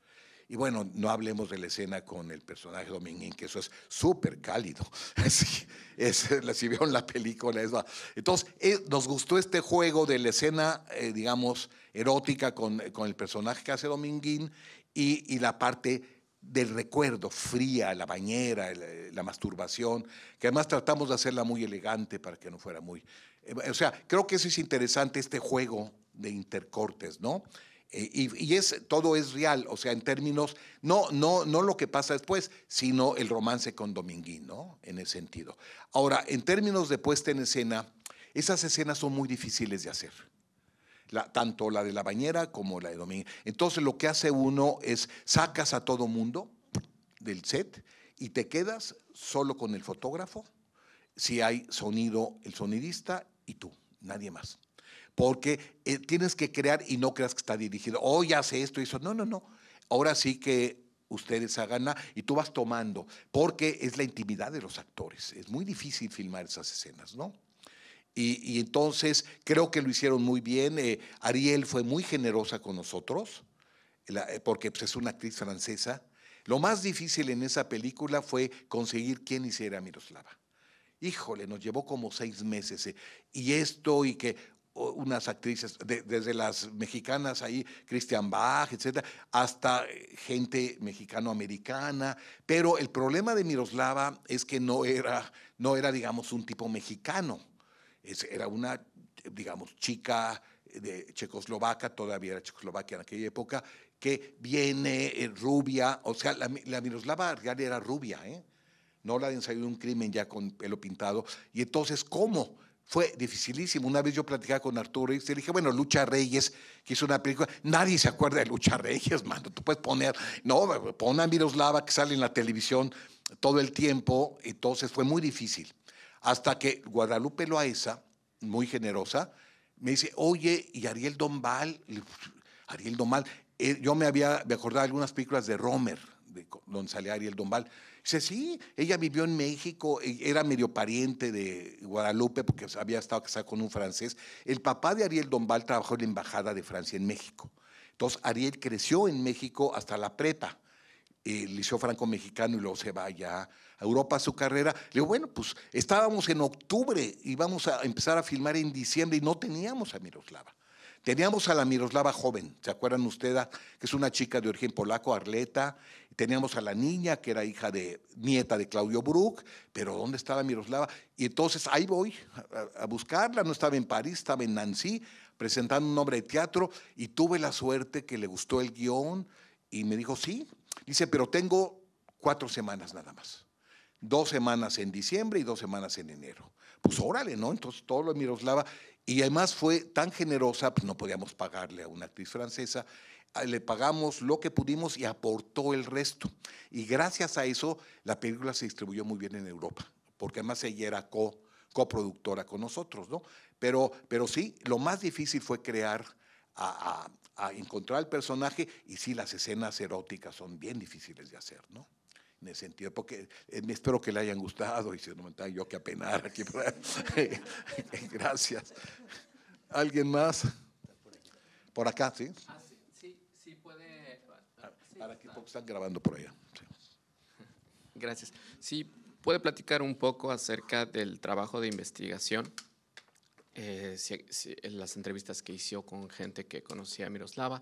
Y bueno, no hablemos de la escena con el personaje Dominguín, que eso es súper cálido. [LAUGHS] Sí, es, si vieron la película, eso. Entonces, eh, nos gustó este juego de la escena, eh, digamos, erótica con, con, el personaje que hace Dominguín y, y la parte del recuerdo, fría, la bañera, la, masturbación, que además tratamos de hacerla muy elegante para que no fuera muy... Eh, o sea, creo que eso es interesante, este juego de intercortes, ¿no? Eh, y, es, todo es real, o sea, en términos, no, no, no lo que pasa después, sino el romance con Dominguín, ¿no? En ese sentido. Ahora, en términos de puesta en escena, esas escenas son muy difíciles de hacer. tanto la de la bañera como la de Domingo. Entonces lo que hace uno es sacas a todo mundo del set y te quedas solo con el fotógrafo, si hay sonido, el sonidista y tú, nadie más porque eh, tienes que crear y no creas que está dirigido, oh, ya sé esto y eso. No, no, no. Ahora sí que ustedes hagan la, y tú vas tomando, porque es la intimidad de los actores. Es muy difícil filmar esas escenas, ¿no? Y, entonces creo que lo hicieron muy bien. Eh, Ariel fue muy generosa con nosotros, eh, porque pues, es una actriz francesa. Lo más difícil en esa película fue conseguir quién hiciera Miroslava. Híjole, nos llevó como seis meses. y esto y que, unas actrices, desde las mexicanas ahí, Christian Bach, etcétera, hasta eh, gente mexicano-americana. Pero el problema de Miroslava es que no era, no era digamos, un tipo mexicano. era una, digamos, chica de Checoslovaca, todavía era Checoslovaquia en aquella época, que viene eh, rubia, o sea, la, Miroslava real era rubia, ¿eh? no la han salido un crimen ya con pelo pintado. Y entonces, ¿cómo? Fue dificilísimo. Una vez yo platicaba con Arturo y le dije, bueno, Lucha Reyes, que hizo una película. Nadie se acuerda de Lucha Reyes, [LAUGHS] mano. Tú puedes poner, no, pon a Miroslava que sale en la televisión todo el tiempo. Entonces fue muy difícil. Hasta que Guadalupe Loaesa, muy generosa, me dice, oye, ¿y Ariel Dombal? Ariel Dombal, eh, yo me había, me de algunas películas de Romer, de don Ariel el Dombal. Dice, sí, ella vivió en México, era medio pariente de Guadalupe porque había estado casada con un francés. El papá de Ariel Donbal trabajó en la Embajada de Francia en México. Entonces, Ariel creció en México hasta la prepa el Liceo Franco Mexicano y luego se va a Europa a su carrera. Le digo, bueno, pues estábamos en octubre, íbamos a empezar a filmar en diciembre y no teníamos a Miroslava. Teníamos a la Miroslava joven, ¿se acuerdan ustedes? Que es una chica de origen polaco, Arleta. Teníamos a la niña, que era hija de, nieta de Claudio Brook, pero ¿dónde estaba Miroslava? Y entonces ahí voy a, buscarla, no estaba en París, estaba en Nancy, presentando un nombre de teatro, y tuve la suerte que le gustó el guión, y me dijo, sí. Dice, pero tengo cuatro semanas nada más. Dos semanas en diciembre y dos semanas en enero. Pues órale, ¿no? Entonces todo lo de Miroslava. Y además fue tan generosa, pues no podíamos pagarle a una actriz francesa, ah, le pagamos lo que pudimos y aportó el resto. Y gracias a eso la película se distribuyó muy bien en Europa, porque además ella era coproductora con nosotros, ¿no? Pero, pero sí, lo más difícil fue crear, a, encontrar el personaje y sí, las escenas eróticas son bien difíciles de hacer, ¿no? en ese sentido, porque eh, espero que le hayan gustado y si no me está yo que apenar aquí. [LAUGHS] [LAUGHS] Gracias. ¿Alguien más? Por acá, ¿sí? Ah, sí, sí, puede. Ah, para que grabando por allá. [LAUGHS] Gracias. Sí, puede platicar un poco acerca del trabajo de investigación. Eh, las entrevistas que hizo con gente que conocía a Miroslava,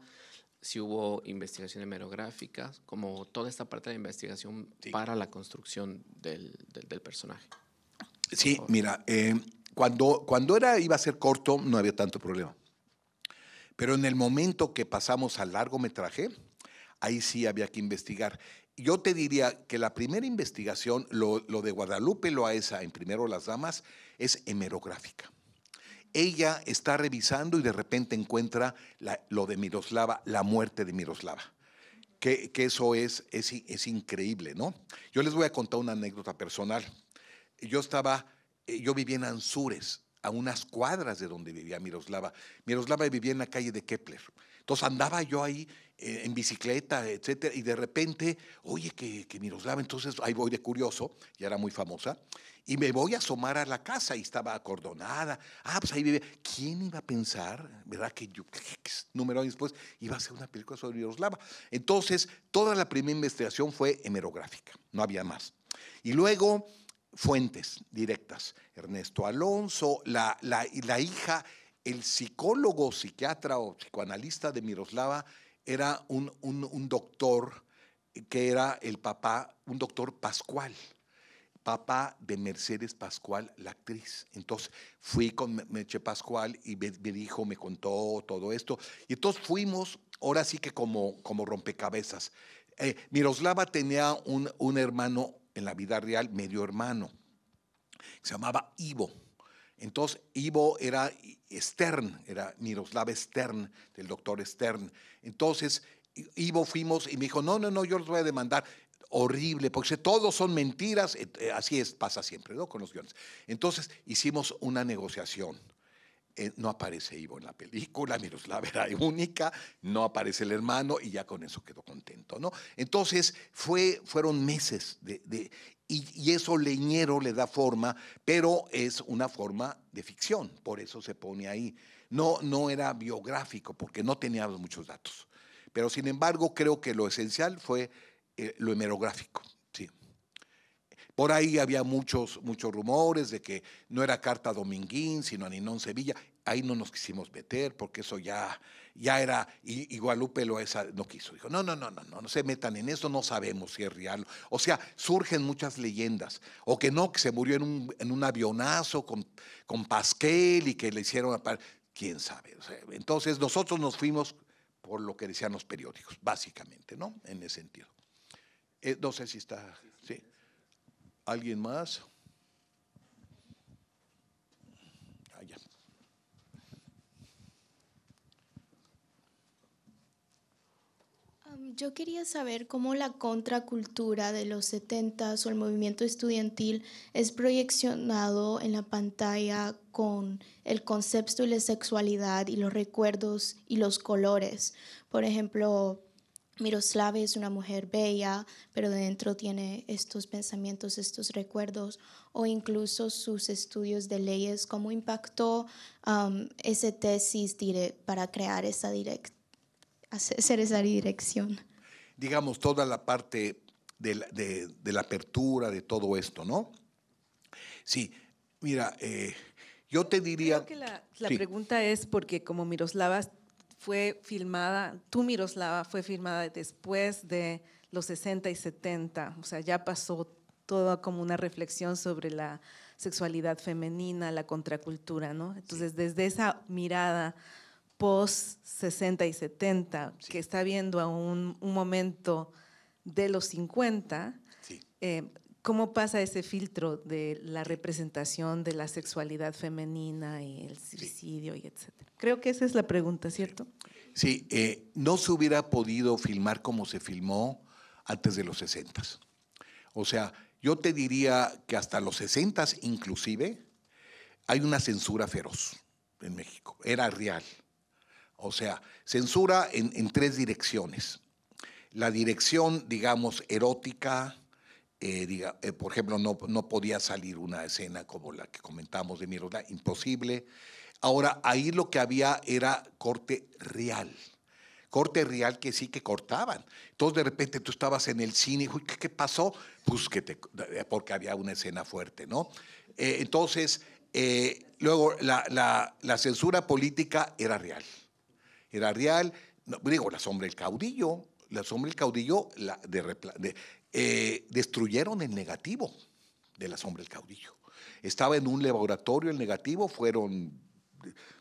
si hubo investigación hemerográfica, como toda esta parte de investigación para la construcción del, personaje. Sí, mira, eh, cuando, cuando era, iba a ser corto no había tanto problema. Pero en el momento que pasamos al largometraje, ahí sí había que investigar. Yo te diría que la primera investigación, lo, lo de Guadalupe Loaesa en Primero las Damas, es hemerográfica ella está revisando y de repente encuentra lo de Miroslava, la muerte de Miroslava. Que, eso es, es, es, increíble, ¿no? Yo les voy a contar una anécdota personal. Yo estaba, eh, yo vivía en Ansures, a unas cuadras de donde vivía Miroslava. Miroslava vivía en la calle de Kepler. Entonces andaba yo ahí eh, en bicicleta, etcétera, y de repente, oye, que, que Miroslava, entonces ahí voy de curioso, ya era muy famosa, y me voy a asomar a la casa y estaba acordonada, ah, pues ahí vive. ¿Quién iba a pensar, verdad, que yo, [LAUGHS] número después, iba a hacer una película sobre Miroslava? Entonces, toda la primera investigación fue hemerográfica, no había más. Y luego, fuentes directas, Ernesto Alonso, la, la, la hija, el psicólogo, psiquiatra o psicoanalista de Miroslava, era un, doctor que era el papá, un doctor Pascual, papá de Mercedes Pascual, la actriz. Entonces fui con Meche Pascual y me, hijo dijo, me contó todo esto. Y entonces fuimos, ahora sí que como, como rompecabezas. Eh, Miroslava tenía un, un hermano en la vida real, medio hermano, se llamaba Ivo entonces, Ivo era Stern, era Miroslav Stern, del doctor Stern. Entonces, Ivo fuimos y me dijo, no, no, no, yo los voy a demandar. Horrible, porque todos son mentiras, eh, así es, pasa siempre, ¿no? Con los guiones. Entonces, hicimos una negociación. Eh, no aparece Ivo en la película, [LAUGHS] Miroslav era única, no aparece el hermano y ya con eso quedó contento, ¿no? Entonces, fue, fueron meses de y, eso leñero le da forma, pero es una forma de ficción, por eso se pone ahí. No, no era biográfico, porque no teníamos muchos datos. Pero sin embargo, creo que lo esencial fue eh, lo hemerográfico. Por ahí había muchos, muchos rumores de que no era carta a Dominguín, sino a Ninón Sevilla. Ahí no nos quisimos meter porque eso ya, ya era, y, lo Guadalupe no quiso. Dijo, no, no, no, no, no, no se metan en eso, no sabemos si es real. O sea, surgen muchas leyendas. O que no, que se murió en un, avionazo con, con Pasquel y que le hicieron... A, quién sabe. entonces nosotros nos fuimos por lo que decían los periódicos, básicamente, ¿no? En ese sentido. Eh, no sé si está... ¿Alguien más? Ah, yo quería saber cómo la contracultura de los 70 o el movimiento estudiantil es proyeccionado en la pantalla con el concepto y la sexualidad y los recuerdos y los colores. Por ejemplo, Miroslava es una mujer bella, pero dentro tiene estos pensamientos, estos recuerdos, o incluso sus estudios de leyes, cómo impactó esa um, ese tesis para crear esa hacer esa dirección. Digamos, toda la parte de la, apertura de todo esto, ¿no? Sí, mira, eh, yo te diría... Creo que la, pregunta es porque como Miroslava fue filmada, tú Miroslava fue filmada después de los 60 y 70, o sea, ya pasó toda como una reflexión sobre la sexualidad femenina, la contracultura, ¿no? Entonces, desde esa mirada post 60 y 70, que está viendo a un, momento de los 50, sí. Eh, ¿Cómo pasa ese filtro de la representación de la sexualidad femenina y el suicidio y etcétera? Creo que esa es la pregunta, ¿cierto? Sí, eh, no se hubiera podido filmar como se filmó antes de los 60. O sea, yo te diría que hasta los 60 inclusive hay una censura feroz en México. Era real. O sea, censura en tres direcciones. La dirección, digamos, erótica, eh, diga, eh, por ejemplo, no, podía salir una escena como la que comentamos de Miranda, imposible. Ahora, ahí lo que había era corte real. Corte real que sí que cortaban. Entonces, de repente tú estabas en el cine, y ¿qué, ¿qué, pasó? Pues que eh, porque había una escena fuerte, ¿no? entonces, luego la, censura política era real. Era real, digo, la sombra del caudillo, la sombra del caudillo de, de, eh, destruyeron el negativo de la sombra del caudillo. Estaba en un laboratorio el negativo, fueron,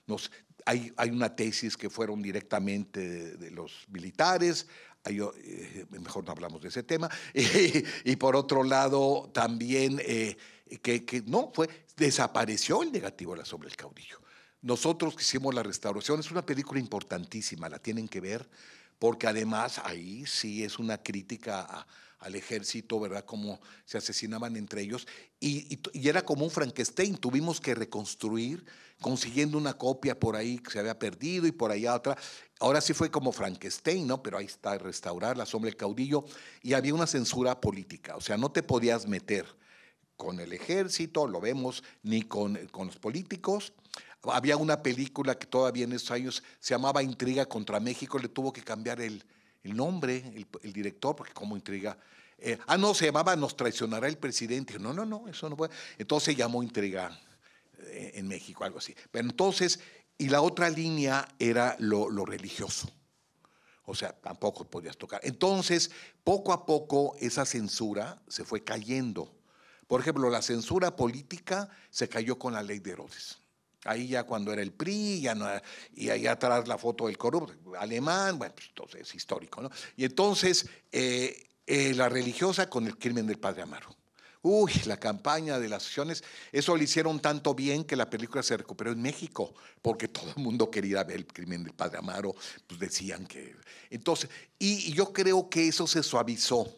nos, hay, hay, una tesis que fueron directamente de, los militares, eh, mejor no hablamos de ese tema, [LAUGHS] y, por otro lado también eh, que, no, fue, desapareció el negativo de la sombra del caudillo. Nosotros que hicimos la restauración, es una película importantísima, la tienen que ver porque además ahí sí es una crítica al ejército, ¿verdad? Como se asesinaban entre ellos. Y, era como un Frankenstein, tuvimos que reconstruir consiguiendo una copia por ahí que se había perdido y por ahí otra. Ahora sí fue como Frankenstein, ¿no? Pero ahí está, restaurar la sombra del caudillo. Y había una censura política, o sea, no te podías meter con el ejército, lo vemos, ni con, con los políticos. Había una película que todavía en esos años se llamaba Intriga contra México, le tuvo que cambiar el, nombre, el, director, porque como intriga. Eh, ah, no, se llamaba Nos traicionará el presidente. No, no, no, eso no fue. Entonces se llamó Intriga eh, en México, algo así. Pero entonces, y la otra línea era lo, lo religioso. O sea, tampoco podías tocar. Entonces, poco a poco esa censura se fue cayendo. Por ejemplo, la censura política se cayó con la ley de Herodes. Ahí ya cuando era el PRI, ya y ahí atrás la foto del corrupto, alemán, bueno, pues entonces es histórico, ¿no? Y entonces eh, eh, la religiosa con el crimen del padre Amaro. Uy, la campaña de las acciones, eso le hicieron tanto bien que la película se recuperó en México, porque todo el mundo quería ver el crimen del padre Amaro, pues decían que... Entonces, y, yo creo que eso se suavizó.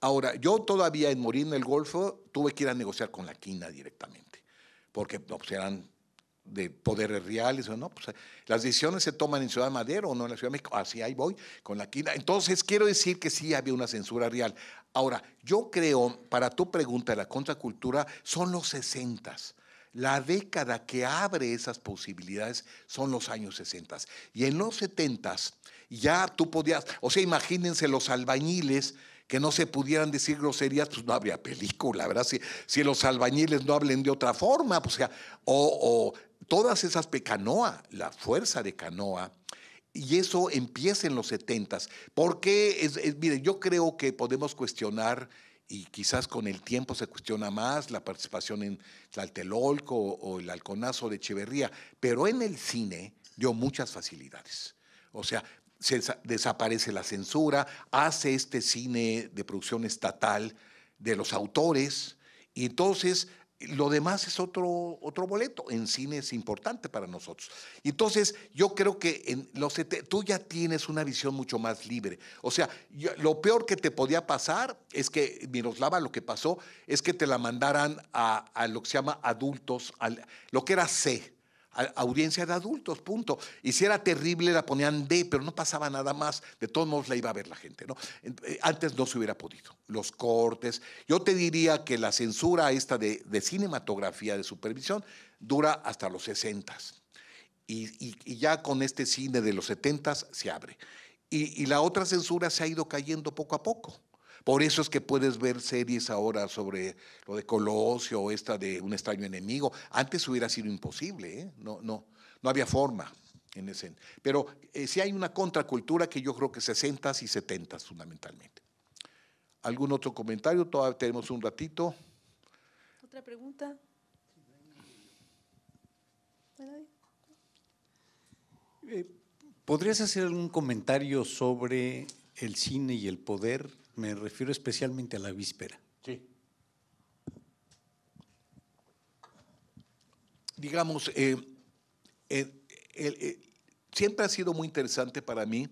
Ahora, yo todavía en morir en el Golfo tuve que ir a negociar con la Quina directamente, porque no, pues, eran de poderes reales o no. Pues, las decisiones se toman en Ciudad Madero o no en la Ciudad de México. Así ahí voy con la quina. Entonces, quiero decir que sí había una censura real. Ahora, yo creo, para tu pregunta de la contracultura, son los sesentas. La década que abre esas posibilidades son los años 60. Y en los 70 ya tú podías, o sea, imagínense los albañiles que no se pudieran decir groserías, pues no habría película, ¿verdad? Si, los albañiles no hablen de otra forma, pues, o, sea, o, todas esas, Canoa, la fuerza de Canoa, y eso empieza en los 70 Porque, es, mire, yo creo que podemos cuestionar, y quizás con el tiempo se cuestiona más, la participación en Tlatelolco o, el Alconazo de Echeverría, pero en el cine dio muchas facilidades. O sea, desaparece la censura, hace este cine de producción estatal de los autores, y entonces lo demás es otro, otro boleto. En cine es importante para nosotros. Entonces, yo creo que en los tú ya tienes una visión mucho más libre. O sea, lo peor que te podía pasar es que, Miroslava, lo que pasó es que te la mandaran a, lo que se llama adultos, al, lo que era C audiencia de adultos, punto. Y si era terrible la ponían D, pero no pasaba nada más. De todos modos la iba a ver la gente, ¿no? Eh, antes no se hubiera podido. Los cortes. Yo te diría que la censura esta de, cinematografía, de supervisión, dura hasta los 60. Y, y, ya con este cine de los 70 se abre. Y, y la otra censura se ha ido cayendo poco a poco. Por eso es que puedes ver series ahora sobre lo de Colosio o esta de un extraño enemigo. Antes hubiera sido imposible, ¿eh? no, no, no había forma. En ese. Pero si eh, sí hay una contracultura que yo creo que 60 y 70 fundamentalmente. ¿Algún otro comentario? Todavía tenemos un ratito. ¿Otra pregunta? Eh, ¿Podrías hacer algún comentario sobre el cine y el poder me refiero especialmente a la víspera. Sí. Digamos, eh, eh, eh, siempre ha sido muy interesante para mí,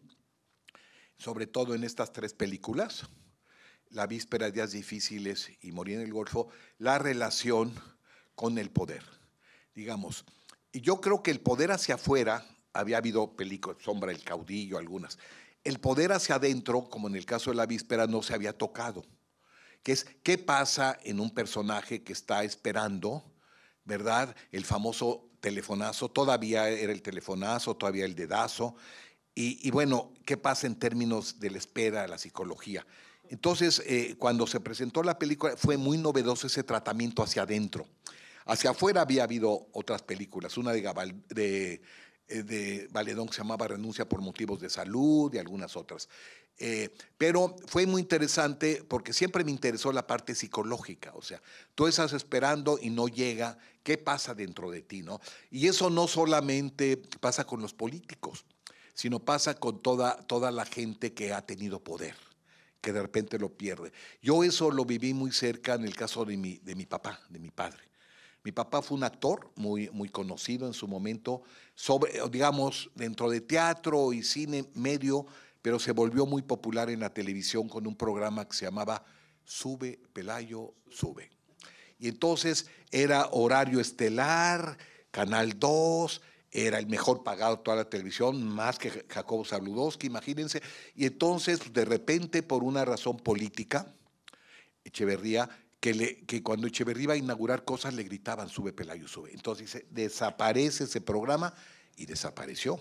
sobre todo en estas tres películas, La víspera, Días Difíciles y Morir en el Golfo, la relación con el poder. Digamos, y yo creo que el poder hacia afuera, había habido películas, Sombra el Caudillo, algunas, el poder hacia adentro, como en el caso de la víspera, no se había tocado. es, ¿qué pasa en un personaje que está esperando, verdad? El famoso telefonazo, todavía era el telefonazo, todavía el dedazo. Y, y bueno, ¿qué pasa en términos de la espera, de la psicología? Entonces, eh, cuando se presentó la película, fue muy novedoso ese tratamiento hacia adentro. Hacia afuera había habido otras películas, una de, Gabal, de eh, de Valedón que se llamaba Renuncia por motivos de salud y algunas otras. Eh, pero fue muy interesante porque siempre me interesó la parte psicológica, o sea, tú estás esperando y no llega, ¿qué pasa dentro de ti? No? Y eso no solamente pasa con los políticos, sino pasa con toda, toda la gente que ha tenido poder, que de repente lo pierde. Yo eso lo viví muy cerca en el caso de mi, de mi papá, de mi padre. Mi papá fue un actor muy, muy conocido en su momento, sobre, digamos, dentro de teatro y cine medio, pero se volvió muy popular en la televisión con un programa que se llamaba Sube, Pelayo, Sube. Y entonces era horario estelar, Canal 2, era el mejor pagado de toda la televisión, más que Jacobo Zabludowski, imagínense. Y entonces, de repente, por una razón política, Echeverría que, le, que cuando Echeverría iba a inaugurar cosas le gritaban, sube Pelayo, sube. Entonces desaparece ese programa y desapareció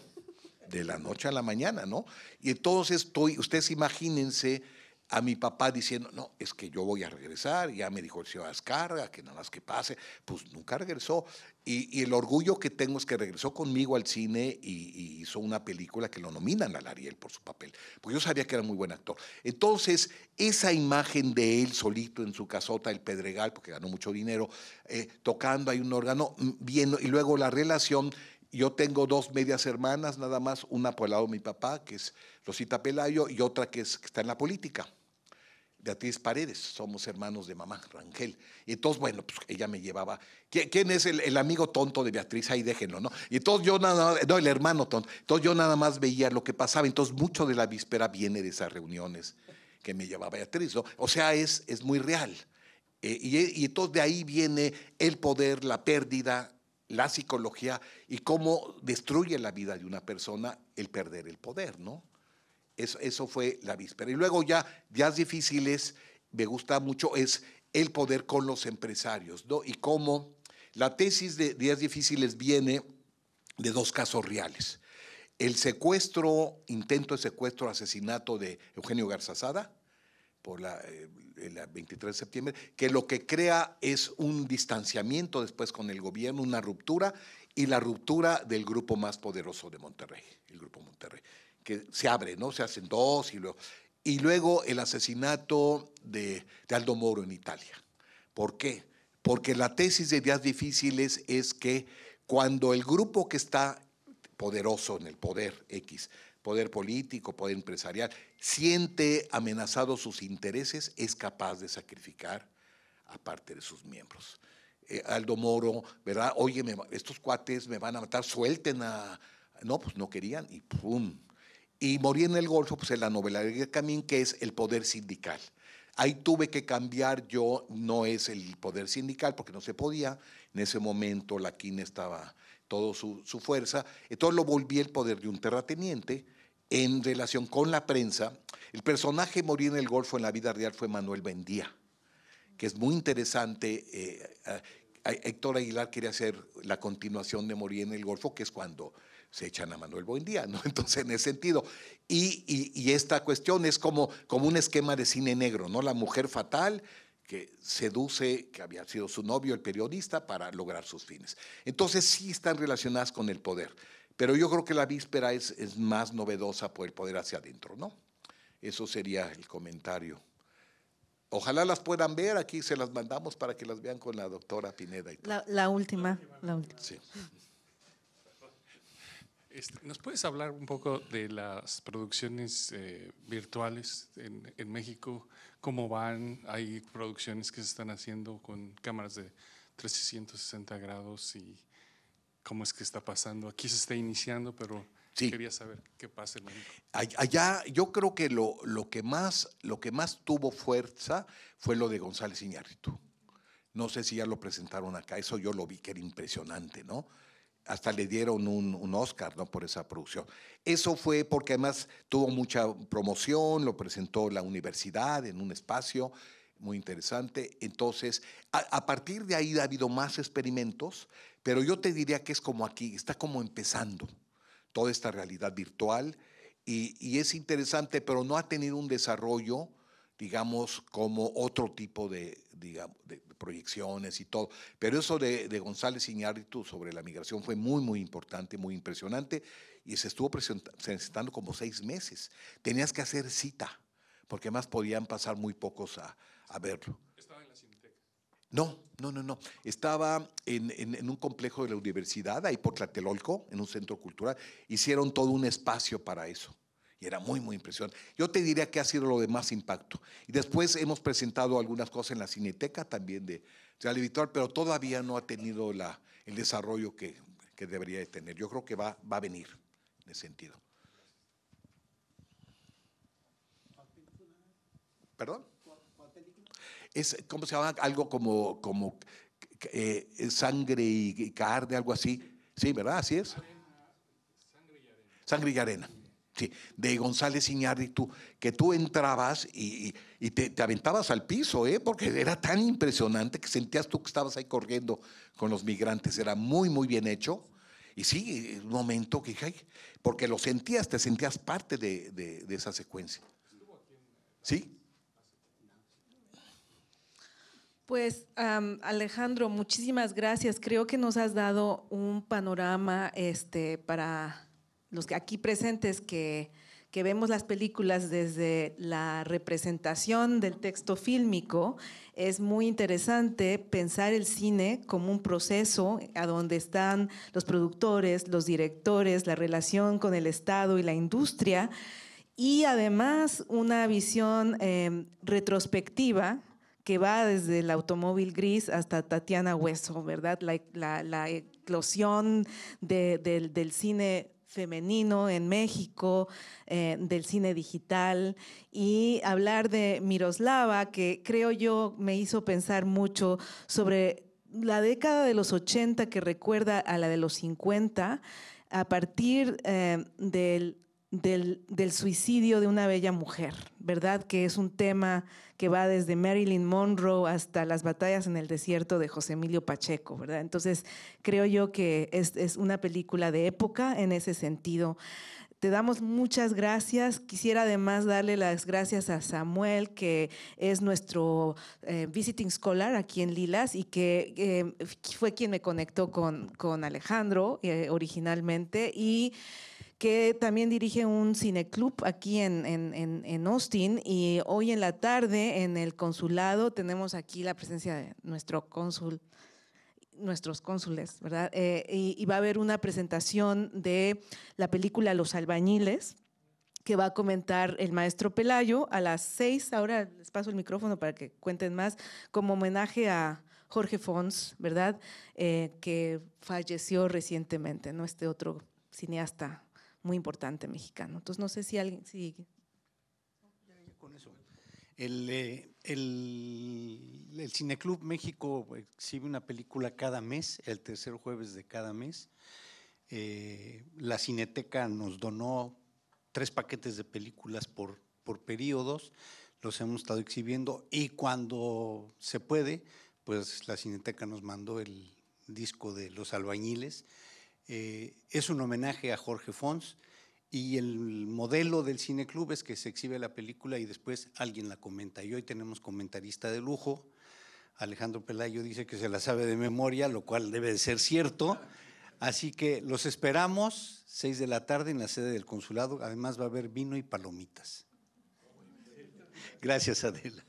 de la noche a la mañana, ¿no? Y entonces estoy, ustedes imagínense a mi papá diciendo, no, es que yo voy a regresar, ya me dijo el señor Ascarga, que nada más que pase, pues nunca regresó. Y, el orgullo que tengo es que regresó conmigo al cine y, hizo una película que lo nominan al Ariel por su papel, porque yo sabía que era muy buen actor. Entonces, esa imagen de él solito en su casota, el Pedregal, porque ganó mucho dinero, eh, tocando ahí un órgano, viendo, mm, y luego la relación yo tengo dos medias hermanas nada más, una por el lado de mi papá, que es Rosita Pelayo, y otra que, es, que está en la política. Beatriz Paredes, somos hermanos de mamá, Rangel. Y entonces, bueno, pues, ella me llevaba. ¿Quién es el, amigo tonto de Beatriz? Ahí déjenlo, ¿no? Y entonces yo nada más, no, el hermano tonto. Entonces yo nada más veía lo que pasaba. Entonces mucho de la víspera viene de esas reuniones que me llevaba Beatriz, ¿no? O sea, es, es muy real. Eh, y entonces de ahí viene el poder, la pérdida, la psicología y cómo destruye la vida de una persona el perder el poder, ¿no? Eso, fue la víspera. Y luego ya días difíciles, me gusta mucho, es el poder con los empresarios, ¿no? Y cómo la tesis de días difíciles viene de dos casos reales. El secuestro, intento de secuestro, asesinato de Eugenio Garzazada, por la, eh, el 23 de septiembre, que lo que crea es un distanciamiento después con el gobierno, una ruptura, y la ruptura del grupo más poderoso de Monterrey, el Grupo Monterrey que se abre, ¿no? Se hacen dos y luego. Y luego el asesinato de, Aldo Moro en Italia. ¿Por qué? Porque la tesis de Días Difíciles es que cuando el grupo que está poderoso en el poder X, poder político, poder empresarial, siente amenazados sus intereses, es capaz de sacrificar a parte de sus miembros. Eh, Aldo Moro, ¿verdad? Oye, estos cuates me van a matar, suelten a... No, pues no querían y ¡pum! y morí en el Golfo, pues en la novela de Camín, que es el poder sindical. Ahí tuve que cambiar yo, no es el poder sindical, porque no se podía. En ese momento la quina estaba toda su, su, fuerza. Entonces lo volví el poder de un terrateniente en relación con la prensa. El personaje morí en el Golfo en la vida real fue Manuel Bendía, que es muy interesante. Eh, Héctor Aguilar quiere hacer la continuación de Morí en el Golfo, que es cuando se echan a Manuel Buendía, ¿no? [LAUGHS] Entonces, en ese sentido. Y, y, esta cuestión es como, como un esquema de cine negro, ¿no? La mujer fatal que seduce, que había sido su novio, el periodista, para lograr sus fines. Entonces, sí están relacionadas con el poder. Pero yo creo que la víspera es, más novedosa por el poder hacia adentro, ¿no? Eso sería el comentario. Ojalá las puedan ver, aquí se las mandamos para que las vean con la doctora Pineda. Y La, la, última, la última. Sí. Este, ¿Nos puedes hablar un poco de las producciones eh, virtuales en, México? ¿Cómo van? ¿Hay producciones que se están haciendo con cámaras de 360 grados? ¿Y cómo es que está pasando? Aquí se está iniciando, pero quería saber qué pasa en México. Allá yo creo que lo, que más, lo que más tuvo fuerza fue lo de González Iñárritu. No sé si ya lo presentaron acá, eso yo lo vi que era impresionante, ¿no? hasta le dieron un, Oscar ¿no? por esa producción. Eso fue porque además tuvo mucha promoción, lo presentó la universidad en un espacio muy interesante. Entonces, a, partir de ahí ha habido más experimentos, pero yo te diría que es como aquí, está como empezando toda esta realidad virtual y, y es interesante, pero no ha tenido un desarrollo digamos, como otro tipo de, proyecciones y todo. Pero eso de, de González Iñárritu sobre la migración fue muy, muy importante, muy impresionante, y se estuvo presentando como seis meses. Tenías que hacer cita, porque más podían pasar muy pocos a, verlo. ¿Estaba en la Cinteca? No, no, no, no. Estaba en, en, un complejo de la universidad, ahí por Tlatelolco, en un centro cultural. Hicieron todo un espacio para eso. Y era muy, muy impresionante. Yo te diría que ha sido lo de más impacto. Y después hemos presentado algunas cosas en la cineteca también de Real pero todavía no ha tenido el desarrollo que, debería de tener. Yo creo que va, a venir en ese sentido. ¿Perdón? Es, ¿Cómo se llama? Algo como, como eh, sangre y, caer carne, algo así. Sí, ¿verdad? Así es. Sangre y arena de González tú que tú entrabas y, te, aventabas al piso, ¿eh? porque era tan impresionante que sentías tú que estabas ahí corriendo con los migrantes. Era muy, muy bien hecho. Y sí, un momento que porque lo sentías, te sentías parte de, esa secuencia. ¿Sí? Pues Alejandro, muchísimas gracias. Creo que nos has dado un panorama este, para los aquí presentes que, vemos las películas desde la representación del texto fílmico, es muy interesante pensar el cine como un proceso a donde están los productores, los directores, la relación con el Estado y la industria, y además una visión em, retrospectiva que va desde el automóvil gris hasta Tatiana Hueso, ¿verdad? La, eclosión del cine femenino en México, eh, del cine digital, y hablar de Miroslava, que creo yo me hizo pensar mucho sobre la década de los 80 que recuerda a la de los 50, a partir eh, del del, suicidio de una bella mujer, ¿verdad? Que es un tema que va desde Marilyn Monroe hasta las batallas en el desierto de José Emilio Pacheco, ¿verdad? Entonces, creo yo que es, una película de época en ese sentido. Te damos muchas gracias. Quisiera además darle las gracias a Samuel, que es nuestro eh, visiting scholar aquí en Lilas y que eh, fue quien me conectó con, con Alejandro eh, originalmente. Y que también dirige un cineclub aquí en, en, Austin. Y hoy en la tarde, en el consulado, tenemos aquí la presencia de nuestro cónsul, nuestros cónsules, ¿verdad? Eh, y, va a haber una presentación de la película Los Albañiles que va a comentar el maestro Pelayo a las seis. Ahora les paso el micrófono para que cuenten más, como homenaje a Jorge Fons, ¿verdad? Eh, que falleció recientemente, ¿no? Este otro cineasta muy importante mexicano. Entonces, no sé si alguien... Si... Con eso. El, eh, el, el, Cineclub México exhibe una película cada mes, el tercer jueves de cada mes. Eh, la Cineteca nos donó tres paquetes de películas por, por periodos, los hemos estado exhibiendo y cuando se puede, pues la Cineteca nos mandó el disco de Los Albañiles, eh, es un homenaje a Jorge Fons y el modelo del cineclub es que se exhibe la película y después alguien la comenta. Y hoy tenemos comentarista de lujo. Alejandro Pelayo dice que se la sabe de memoria, lo cual debe de ser cierto. Así que los esperamos 6 de la tarde en la sede del consulado. Además va a haber vino y palomitas. Gracias, Adela.